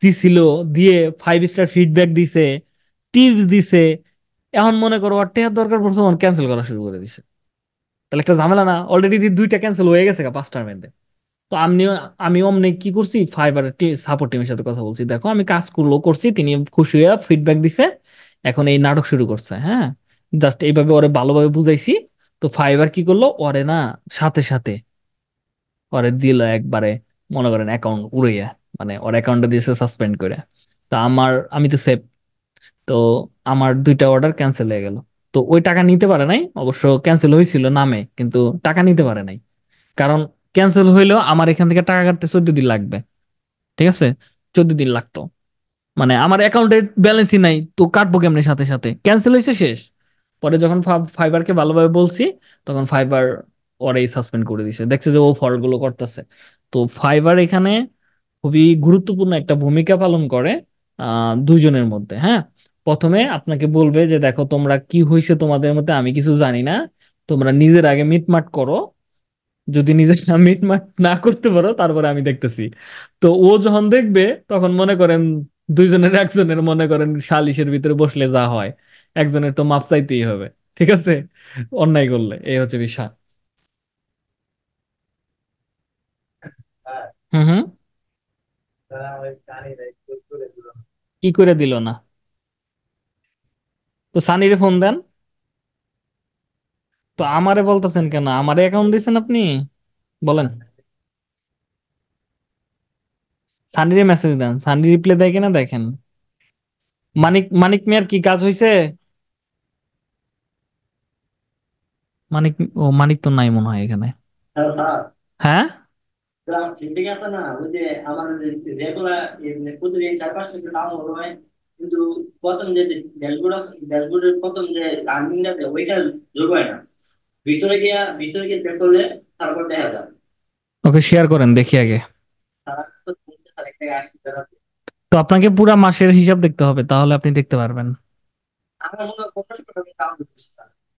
দিছিল দিয়ে ফাইভ স্টার ফিডব্যাক দিছে টিপস দিছে এখন মনে করো ওর টেহার দরকার পড়ছে ওর ক্যান্সেল করা শুরু করে দিছে তাহলে একটা ঝামেলা না অলরেডি দুইটা ক্যান্সেল হয়ে গেছে পাঁচটার মধ্যে তো আমি আমি অমনি কি করছি ফাইবার সাপোর্ট টিমের সাথে কথা বলছি দেখো আমি কাজ করলো করছি তিনি খুশি হয়ে ফিডব্যাক দিছে এখন এই নাটক শুরু করছে হ্যাঁ জাস্ট এইভাবে ওরে ভালোভাবে বুঝাইছি তো ফাইবার কি করলো ওরে না সাথে সাথে ওরে দিল একবারে মনে করেন অ্যাকাউন্ট উড়াইয়া মানে ওর অ্যাকাউন্টটা দিয়েছে সাসপেন্ড করে তা আমার আমি তো সেফ তো আমার দুইটা অর্ডার ক্যান্সেল হয়ে গেল তো ওই টাকা নিতে পারে নাই অবশ্য ক্যান্সেল হয়েছিল নামে কিন্তু টাকা নিতে পারে নাই কারণ ক্যান্সেল হইলেও আমার এখান থেকে টাকা কাটতে চোদ্দ দিন লাগবে ঠিক আছে চোদ্দ দিন লাগতো মানে আমার অ্যাকাউন্টে ব্যালেন্সই নাই তো কাটবো কেমনি সাথে সাথে ক্যান্সেল হয়েছে শেষ পরে যখন ফাইবারকে ভালোভাবে বলছি তখন ফাইবার ওরাই সাসপেন্ড করে দিছে দেখছে যে ও ফলগুলো করতেছে তো ফাইবার এখানে খুবই গুরুত্বপূর্ণ একটা ভূমিকা পালন করে দুজনের মধ্যে হ্যাঁ প্রথমে আপনাকে বলবে যে দেখো তোমরা কি হয়েছে তোমাদের মধ্যে আমি কিছু জানি না তোমরা নিজের আগে মিটমাট করো যদি নিজের মিটমাট না করতে পারো তারপরে আমি দেখতেছি তো ও যখন দেখবে তখন মনে করেন দুইজনের একজনের মনে করেন সালিশের ভিতরে বসলে যা হয় একজনের তো মাপ চাইতেই হবে ঠিক আছে অন্যায় করলে এই হচ্ছে বিষয় হুম কি করে দিল না তো রে ফোন দেন তো আমারে বলতেছেন কেন আমারে অ্যাকাউন্ট দিয়েছেন আপনি বলেন রে মেসেজ দেন সানি রিপ্লাই দেয় কিনা দেখেন মানিক মানিক মিয়ার কি কাজ হয়েছে মানিক ও মানিক তো নাই মনে হয় এখানে হ্যাঁ ঠিক আছে না ওই যে আমার কিন্তু প্রথম যে ড্যাশবোর্ড ড্যাশবোর্ডের প্রথম যে আছে ওইটা জোর হয় না ভিতরে গিয়া ভিতরে গিয়ে চেক করলে তারপর দেখা যাবে ওকে শেয়ার করেন দেখি আগে তো আপনাকে পুরা মাসের হিসাব দেখতে হবে তাহলে আপনি দেখতে পারবেন আমার মনে হয়